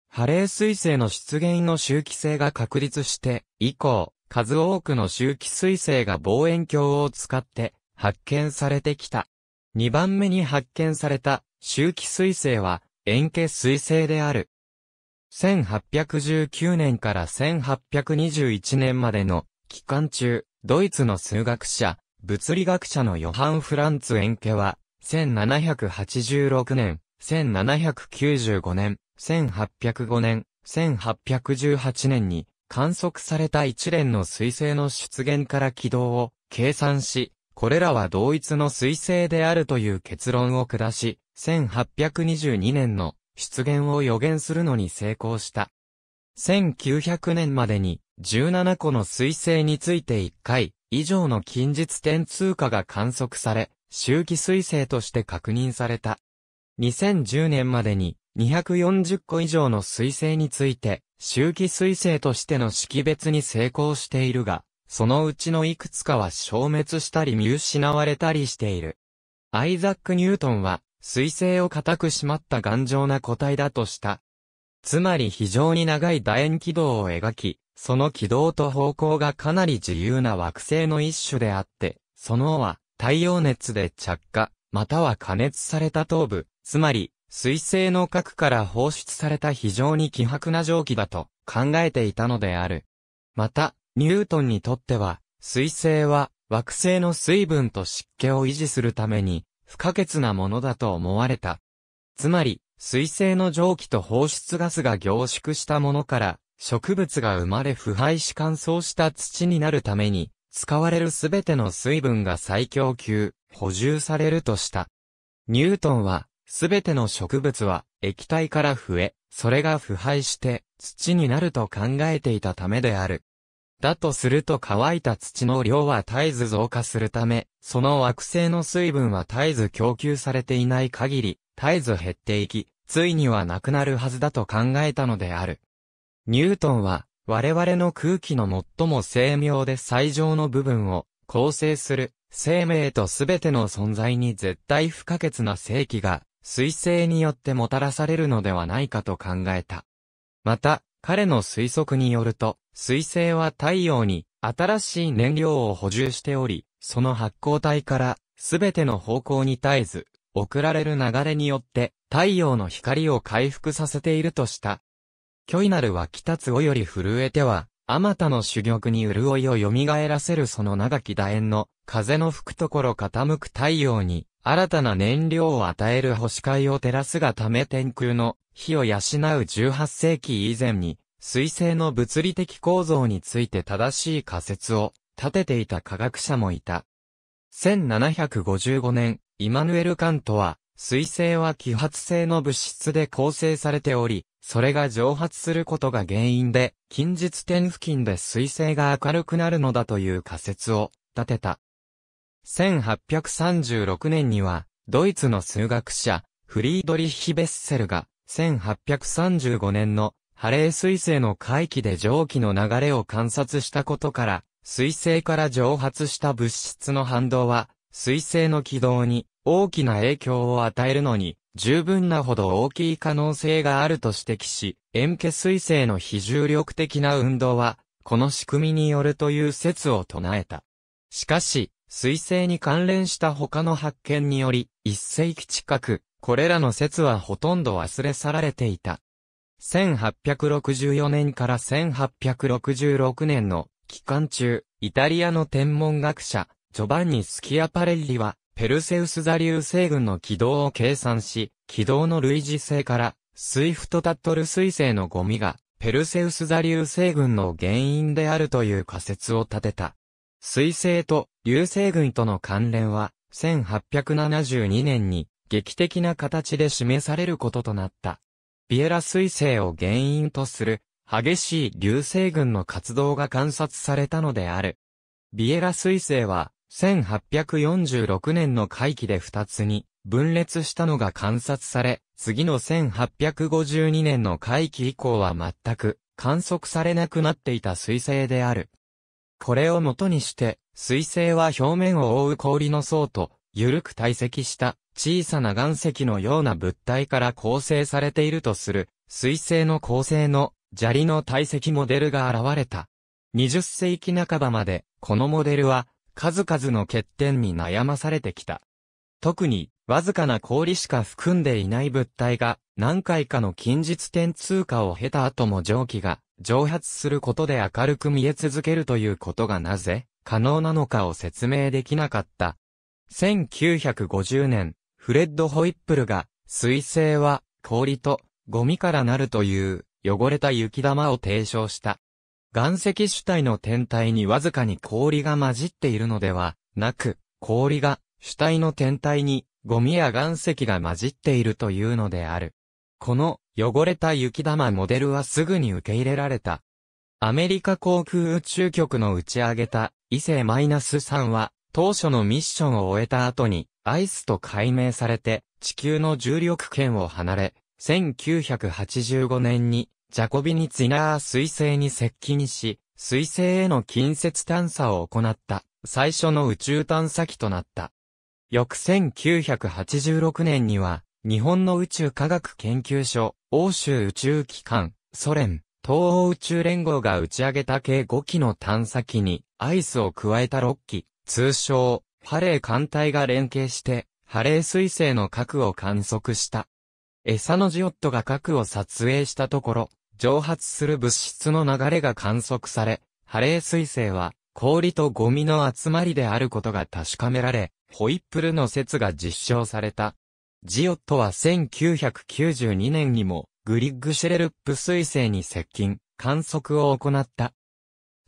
ハレー彗星の出現の周期性が確立して、以降、数多くの周期彗星が望遠鏡を使って発見されてきた。2番目に発見された周期彗星は円形彗星である。1819年から1821年までの期間中、ドイツの数学者、物理学者のヨハン・フランツ・エンケは、1786年、1795年、1805年、1818年に観測された一連の彗星の出現から軌道を計算し、これらは同一の彗星であるという結論を下し、1822年の出現を予言するのに成功した。1900年までに17個の彗星について1回以上の近日点通過が観測され、周期彗星として確認された。2010年までに240個以上の彗星について、周期彗星としての識別に成功しているが、そのうちのいくつかは消滅したり見失われたりしている。アイザック・ニュートンは、水星を固く締まった頑丈な個体だとした。つまり非常に長い楕円軌道を描き、その軌道と方向がかなり自由な惑星の一種であって、そのは太陽熱で着火、または加熱された頭部、つまり水星の核から放出された非常に希薄な蒸気だと考えていたのである。また、ニュートンにとっては、水星は惑星の水分と湿気を維持するために不可欠なものだと思われた。つまり、水星の蒸気と放出ガスが凝縮したものから、植物が生まれ腐敗し乾燥した土になるために、使われるすべての水分が最強級、補充されるとした。ニュートンは、すべての植物は液体から増え、それが腐敗して土になると考えていたためである。だとすると乾いた土の量は絶えず増加するため、その惑星の水分は絶えず供給されていない限り、絶えず減っていき、ついにはなくなるはずだと考えたのである。ニュートンは、我々の空気の最も精妙で最上の部分を構成する生命と全ての存在に絶対不可欠な正気が水星によってもたらされるのではないかと考えた。また、彼の推測によると、水星は太陽に新しい燃料を補充しており、その発光体からすべての方向に絶えず、送られる流れによって太陽の光を回復させているとした。巨偽なるは来たつおより震えては、あまたの珠玉に潤いを蘇らせるその長き楕円の風の吹くところ傾く太陽に新たな燃料を与える星海を照らすがため天空の火を養う18世紀以前に水星の物理的構造について正しい仮説を立てていた科学者もいた。1755年、イマヌエル・カントは、水星は揮発性の物質で構成されており、それが蒸発することが原因で、近日点付近で水星が明るくなるのだという仮説を立てた。1836年には、ドイツの数学者、フリードリッヒ・ベッセルが、1835年のハレー彗星の回帰で蒸気の流れを観察したことから、彗星から蒸発した物質の反動は、彗星の軌道に大きな影響を与えるのに、十分なほど大きい可能性があると指摘し、塩化彗星の非重力的な運動は、この仕組みによるという説を唱えた。しかし、彗星に関連した他の発見により、一世紀近く、これらの説はほとんど忘れ去られていた。1864年から1866年の期間中、イタリアの天文学者、ジョバンニ・スキアパレッリは、ペルセウス座流星群の軌道を計算し、軌道の類似性から、スイフトタットル彗星のゴミが、ペルセウス座流星群の原因であるという仮説を立てた。彗星と流星群との関連は、1872年に劇的な形で示されることとなった。ビエラ彗星を原因とする激しい流星群の活動が観察されたのである。ビエラ彗星は1846年の回帰で2つに分裂したのが観察され、次の1852年の回帰以降は全く観測されなくなっていた彗星である。これをもとにして、彗星は表面を覆う氷の層と、緩く堆積した小さな岩石のような物体から構成されているとする、水星の構成の砂利の体積モデルが現れた。20世紀半ばまで、このモデルは、数々の欠点に悩まされてきた。特に、わずかな氷しか含んでいない物体が、何回かの近日点通過を経た後も蒸気が、蒸発することで明るく見え続けるということがなぜ、可能なのかを説明できなかった。1950年、フレッド・ホイップルが、水星は、氷と、ゴミからなるという、汚れた雪玉を提唱した。岩石主体の天体にわずかに氷が混じっているのでは、なく、氷が、主体の天体に、ゴミや岩石が混じっているというのである。この、汚れた雪玉モデルはすぐに受け入れられた。アメリカ航空宇宙局の打ち上げた、伊勢 -3 は、当初のミッションを終えた後に、アイスと解明されて、地球の重力圏を離れ、1985年に、ジャコビニツィナー彗星に接近し、彗星への近接探査を行った、最初の宇宙探査機となった。翌1986年には、日本の宇宙科学研究所、欧州宇宙機関、ソ連、東欧宇宙連合が打ち上げた計5機の探査機に、アイスを加えた6機、通称、ハレー艦隊が連携して、ハレー彗星の核を観測した。エサのジオットが核を撮影したところ、蒸発する物質の流れが観測され、ハレー彗星は氷とゴミの集まりであることが確かめられ、ホイップルの説が実証された。ジオットは1992年にもグリッグシェレルップ彗星に接近、観測を行った。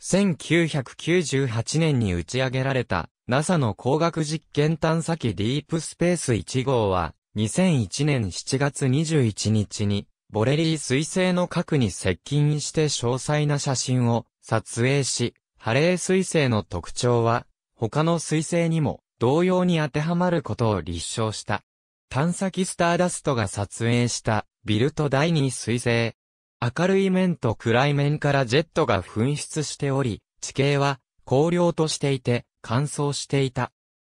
1998年に打ち上げられた NASA の工学実験探査機ディープスペース1号は、2001年7月21日に、ボレリー彗星の核に接近して詳細な写真を撮影し、ハレー彗星の特徴は、他の彗星にも同様に当てはまることを立証した。探査機スターダストが撮影したビルト第2彗星。明るい面と暗い面からジェットが噴出しており、地形は光量としていて、完走していた。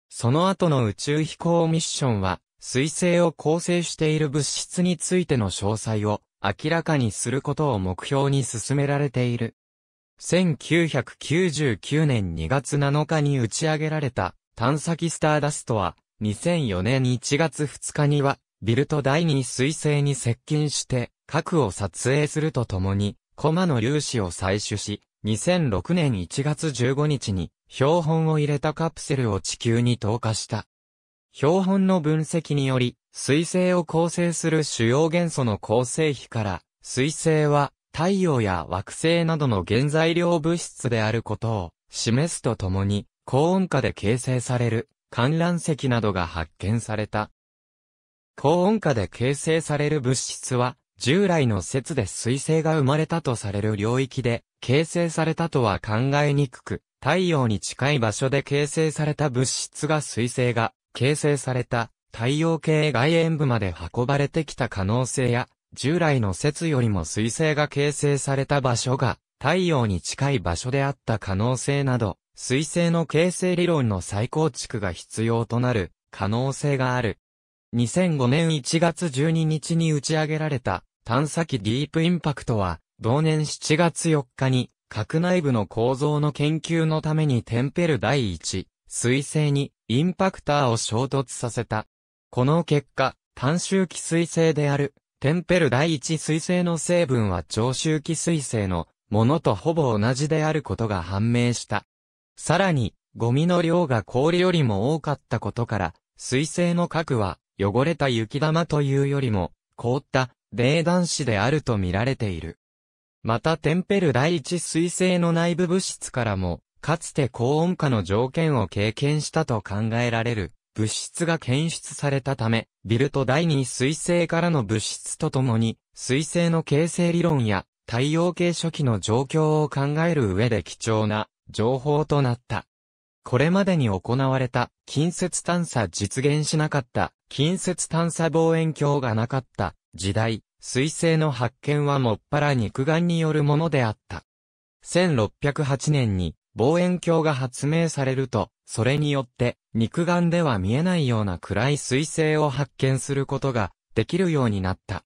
その後の宇宙飛行ミッションは、彗星を構成している物質についての詳細を明らかにすることを目標に進められている。1999年2月7日に打ち上げられた探査機スターダストは、2004年1月2日には、ビルト第2彗星に接近して、核を撮影するとともに、コマの粒子を採取し、2006年1月15日に、標本を入れたカプセルを地球に投下した。標本の分析により、水星を構成する主要元素の構成比から、水星は太陽や惑星などの原材料物質であることを示すとともに、高温下で形成される観覧石などが発見された。高温下で形成される物質は、従来の説で水星が生まれたとされる領域で形成されたとは考えにくく、太陽に近い場所で形成された物質が水星が形成された太陽系外縁部まで運ばれてきた可能性や、従来の説よりも水星が形成された場所が太陽に近い場所であった可能性など、水星の形成理論の再構築が必要となる可能性がある。2005年1月12日に打ち上げられた探査機ディープインパクトは、同年7月4日に核内部の構造の研究のためにテンペル第一、水星にインパクターを衝突させた。この結果、単周期水星である、テンペル第一水星の成分は長周期水星のものとほぼ同じであることが判明した。さらに、ゴミの量が氷よりも多かったことから、水星の核は汚れた雪玉というよりも凍った泥断子であると見られている。またテンペル第一彗星の内部物質からも、かつて高温下の条件を経験したと考えられる物質が検出されたため、ビルト第二彗星からの物質とともに、彗星の形成理論や太陽系初期の状況を考える上で貴重な情報となった。これまでに行われた近接探査実現しなかった近接探査望遠鏡がなかった時代、彗星の発見はもっぱら肉眼によるものであった。1608年に望遠鏡が発明されると、それによって肉眼では見えないような暗い彗星を発見することができるようになった。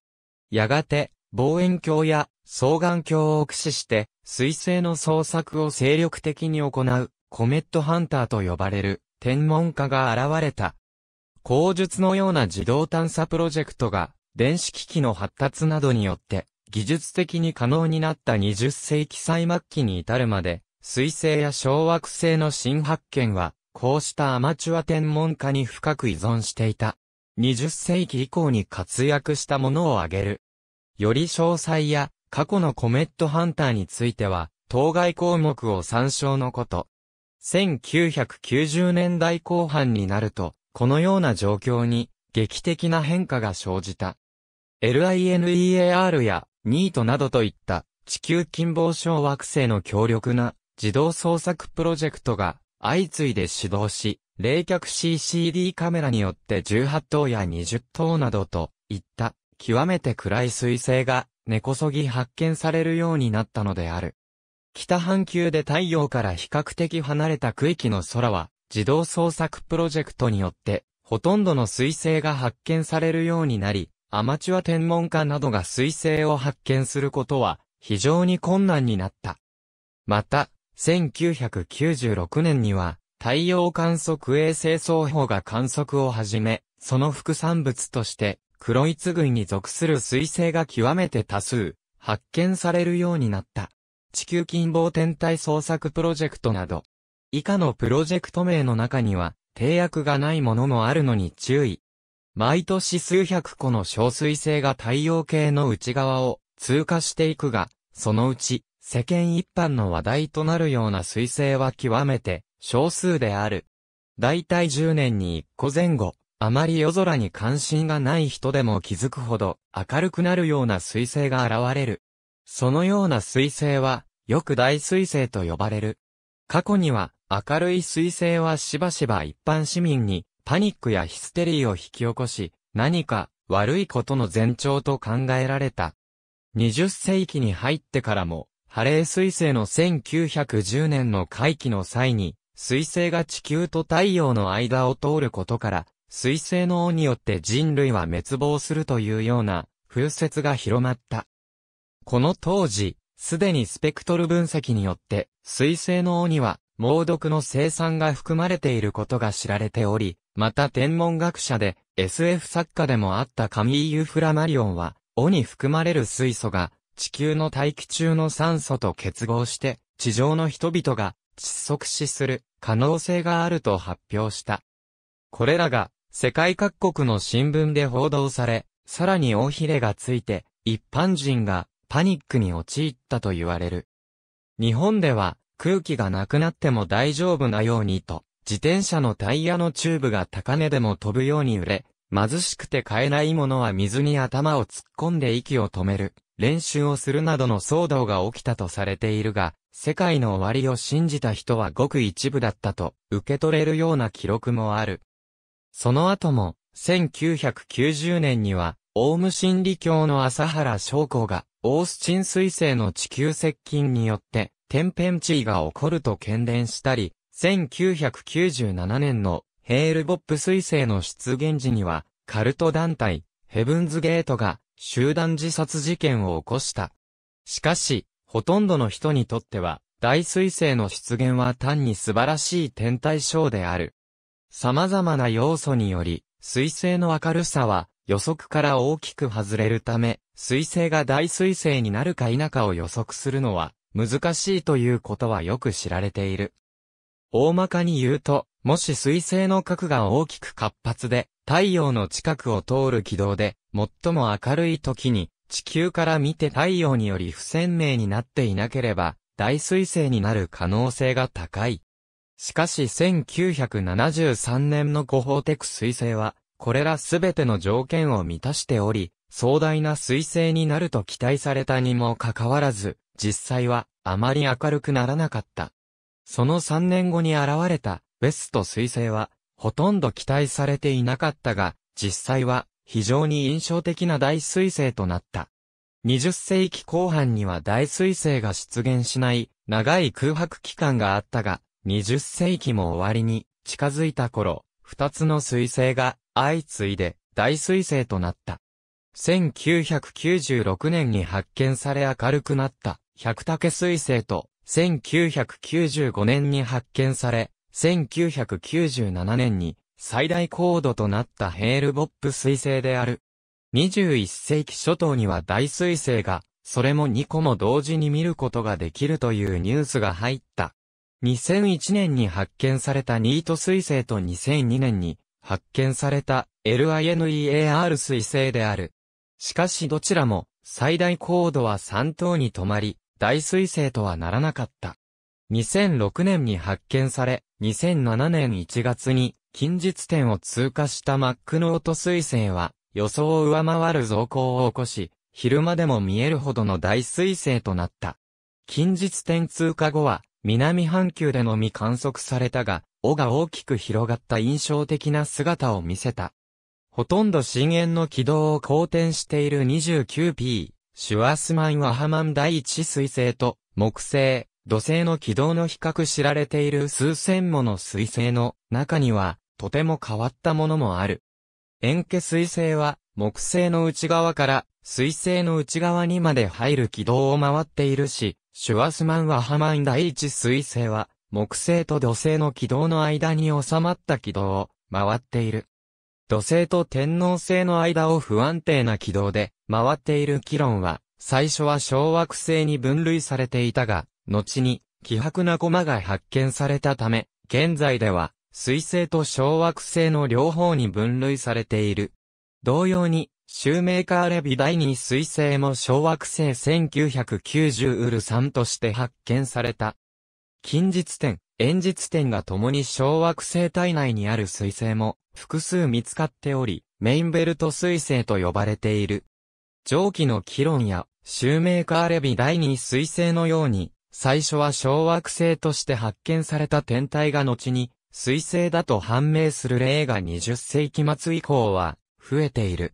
やがて望遠鏡や双眼鏡を駆使して彗星の捜索を精力的に行うコメットハンターと呼ばれる天文家が現れた。工術のような自動探査プロジェクトが電子機器の発達などによって、技術的に可能になった20世紀最末期に至るまで、水星や小惑星の新発見は、こうしたアマチュア天文家に深く依存していた。20世紀以降に活躍したものを挙げる。より詳細や過去のコメットハンターについては、当該項目を参照のこと。1990年代後半になると、このような状況に劇的な変化が生じた。LINEAR や NEAT などといった地球近傍小惑星の強力な自動創作プロジェクトが相次いで始動し、冷却 CCD カメラによって18頭や20頭などといった極めて暗い彗星が根こそぎ発見されるようになったのである。北半球で太陽から比較的離れた区域の空は自動創作プロジェクトによってほとんどの彗星が発見されるようになり、アマチュア天文家などが彗星を発見することは非常に困難になった。また、1996年には太陽観測衛星双方が観測を始め、その副産物として黒いつ群に属する彗星が極めて多数発見されるようになった。地球近傍天体捜索プロジェクトなど、以下のプロジェクト名の中には、定約がないものもあるのに注意。毎年数百個の小水星が太陽系の内側を通過していくが、そのうち世間一般の話題となるような水星は極めて少数である。だいたい10年に1個前後、あまり夜空に関心がない人でも気づくほど明るくなるような水星が現れる。そのような水星は、よく大水星と呼ばれる。過去には、明るい彗星はしばしば一般市民にパニックやヒステリーを引き起こし、何か悪いことの前兆と考えられた。20世紀に入ってからも、ハレー彗星の1910年の回帰の際に、彗星が地球と太陽の間を通ることから、彗星の王によって人類は滅亡するというような風説が広まった。この当時、すでにスペクトル分析によって、彗星の王には猛毒の生産が含まれていることが知られており、また天文学者で SF 作家でもあったカミーユ・フラマリオンは、尾に含まれる水素が地球の大気中の酸素と結合して、地上の人々が窒息死する可能性があると発表した。これらが世界各国の新聞で報道され、さらに尾ひれがついて、一般人がパニックに陥ったと言われる。日本では、空気がなくなっても大丈夫なようにと、自転車のタイヤのチューブが高値でも飛ぶように売れ、貧しくて買えないものは水に頭を突っ込んで息を止める、練習をするなどの騒動が起きたとされているが、世界の終わりを信じた人はごく一部だったと受け取れるような記録もある。その後も、1990年には、オウム真理教の朝原昌光が、オースチン彗星の地球接近によって、天変地異が起こると懸念したり、1997年のヘールボップ彗星の出現時には、カルト団体、ヘブンズゲートが集団自殺事件を起こした。しかし、ほとんどの人にとっては、大彗星の出現は単に素晴らしい天体ショーである。様々な要素により、彗星の明るさは予測から大きく外れるため、彗星が大彗星になるか否かを予測するのは難しいということはよく知られている。大まかに言うと、もし水星の核が大きく活発で、太陽の近くを通る軌道で、最も明るい時に、地球から見て太陽により不鮮明になっていなければ、大水星になる可能性が高い。しかし1973年のゴホーテク彗星は、これらすべての条件を満たしており、壮大な彗星になると期待されたにもかかわらず、実際はあまり明るくならなかった。その3年後に現れたベスト彗星はほとんど期待されていなかったが、実際は非常に印象的な大彗星となった。20世紀後半には大彗星が出現しない長い空白期間があったが、20世紀も終わりに近づいた頃、2つの彗星が相次いで大彗星となった。1996年に発見され明るくなった百武彗星と1995年に発見され、1997年に最大高度となったヘールボップ彗星である。21世紀初頭には大彗星が、それも2個も同時に見ることができるというニュースが入った。2001年に発見されたニート彗星と2002年に発見された LINEAR 彗星である。しかしどちらも最大高度は3等に止まり、大彗星とはならなかった。2006年に発見され、2007年1月に近日点を通過したマックノート彗星は予想を上回る増光を起こし、昼間でも見えるほどの大彗星となった。近日点通過後は南半球でのみ観測されたが、尾が大きく広がった印象的な姿を見せた。ほとんど深淵の軌道を好転している 29P、シュワースマン・ワハマン第一水星と木星、土星の軌道の比較知られている数千もの水星の中にはとても変わったものもある。円形水星は木星の内側から水星の内側にまで入る軌道を回っているし、シュワスマン・ワハマン第一水星は木星と土星の軌道の間に収まった軌道を回っている。土星と天皇星の間を不安定な軌道で回っているキロンは、最初は小惑星に分類されていたが、後に、希薄な駒が発見されたため、現在では、水星と小惑星の両方に分類されている。同様に、シューメーカーレビ第2水星も小惑星1990ウル3として発見された。近日点、演実点が共に小惑星体内にある彗星も複数見つかっており、メインベルト彗星と呼ばれている。上記のキロンやシューメーカーレビ第二彗星のように、最初は小惑星として発見された天体が後に、彗星だと判明する例が20世紀末以降は、増えている。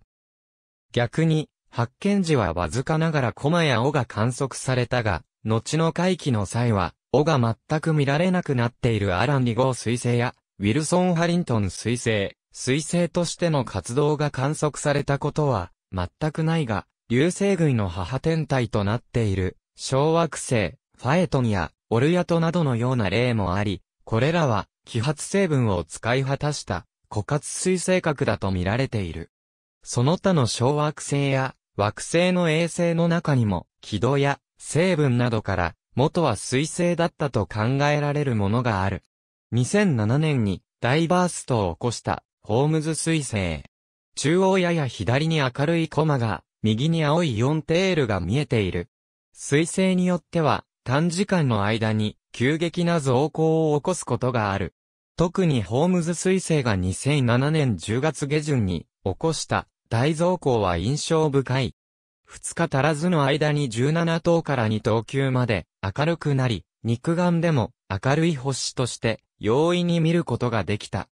逆に、発見時はわずかながらコマや尾が観測されたが、後の回帰の際は、尾が全く見られなくなっているアラン2号彗星や、ウィルソン・ハリントン彗星、彗星としての活動が観測されたことは、全くないが、流星群の母天体となっている、小惑星、ファエトンや、オルヤトなどのような例もあり、これらは、揮発成分を使い果たした、枯渇水性核だと見られている。その他の小惑星や、惑星の衛星の中にも、軌道や、成分などから、元は水星だったと考えられるものがある。2007年に大バーストを起こしたホームズ水星。中央やや左に明るいコマが、右に青い4テールが見えている。水星によっては短時間の間に急激な増高を起こすことがある。特にホームズ彗星が2007年10月下旬に起こした大増高は印象深い。2日足らずの間に17等から2等級まで明るくなり、肉眼でも明るい星として容易に見ることができた。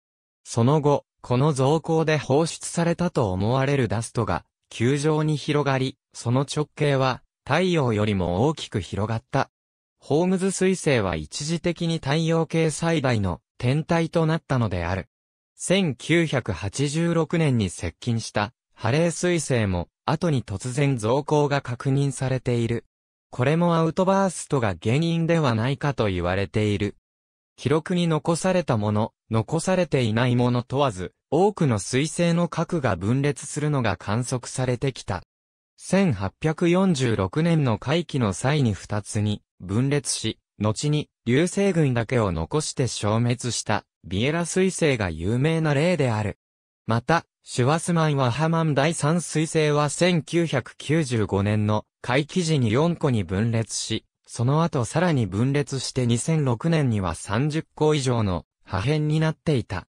その後、この造光で放出されたと思われるダストが球状に広がり、その直径は太陽よりも大きく広がった。ホームズ彗星は一時的に太陽系最大の天体となったのである。1986年に接近したハレー彗星も後に突然増高が確認されている。これもアウトバーストが原因ではないかと言われている。記録に残されたもの、残されていないもの問わず、多くの彗星の核が分裂するのが観測されてきた。1846年の回帰の際に2つに分裂し、後に流星群だけを残して消滅したビエラ彗星が有名な例である。また、シュワスマンはハマン第三彗星は1995年の回記時に4個に分裂し、その後さらに分裂して2006年には30個以上の破片になっていた。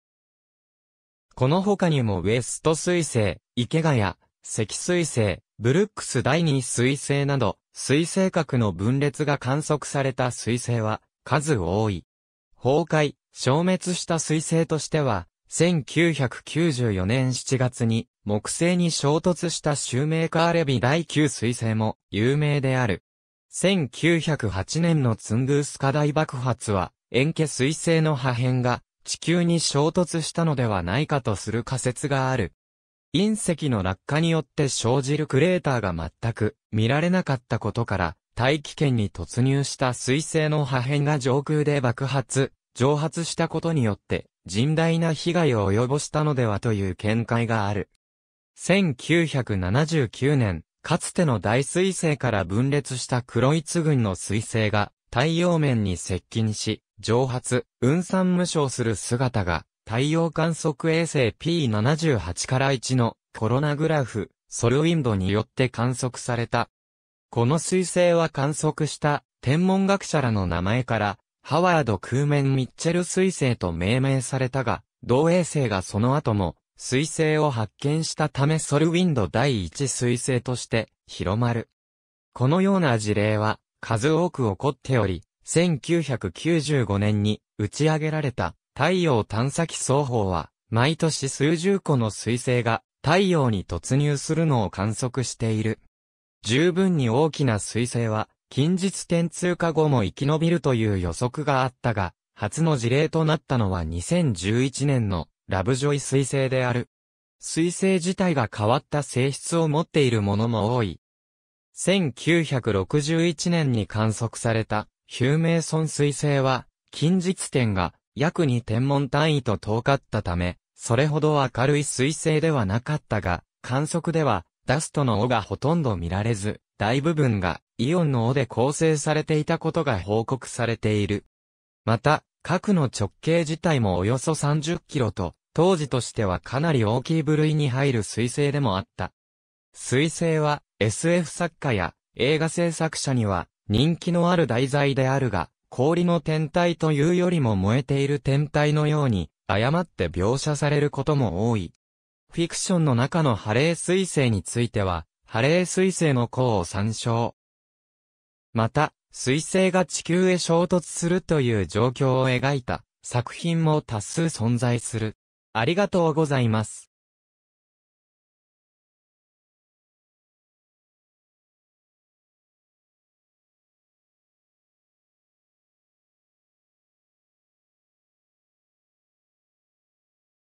この他にもウエスト彗星、池ヶ谷、石彗星、ブルックス第二彗星など、彗星核の分裂が観測された彗星は数多い。崩壊、消滅した彗星としては、1994年7月に木星に衝突したシューメーカーレビ第9彗星も有名である。1908年のツングースカ大爆発は、円形彗星の破片が地球に衝突したのではないかとする仮説がある。隕石の落下によって生じるクレーターが全く見られなかったことから、大気圏に突入した彗星の破片が上空で爆発、蒸発したことによって、甚大な被害を及ぼしたのではという見解がある。1979年、かつての大彗星から分裂した黒い津群の彗星が太陽面に接近し、蒸発、雲散無償する姿が太陽観測衛星 P78 から1のコロナグラフ、ソルウィンドによって観測された。この彗星は観測した天文学者らの名前からハワード空面ミッチェル彗星と命名されたが、同衛星がその後も、彗星を発見したためソルウィンド第一彗星として広まる。このような事例は数多く起こっており、1995年に打ち上げられた太陽探査機双方は毎年数十個の彗星が太陽に突入するのを観測している。十分に大きな彗星は近日点通過後も生き延びるという予測があったが、初の事例となったのは2011年のラブジョイ彗星である。彗星自体が変わった性質を持っているものも多い。1961年に観測されたヒューメイソン彗星は、近日点が約2天文単位と遠かったため、それほど明るい彗星ではなかったが、観測ではダストの尾がほとんど見られず、大部分がイオンの尾で構成されていたことが報告されている。また、核の直径自体もおよそ30キロと、当時としてはかなり大きい部類に入る彗星でもあった。彗星は SF 作家や映画制作者には人気のある題材であるが、氷の天体というよりも燃えている天体のように誤って描写されることも多い。フィクションの中のハレー彗星については、ハレー彗星の項を参照。また、彗星が地球へ衝突するという状況を描いた作品も多数存在する。ありがとうございます。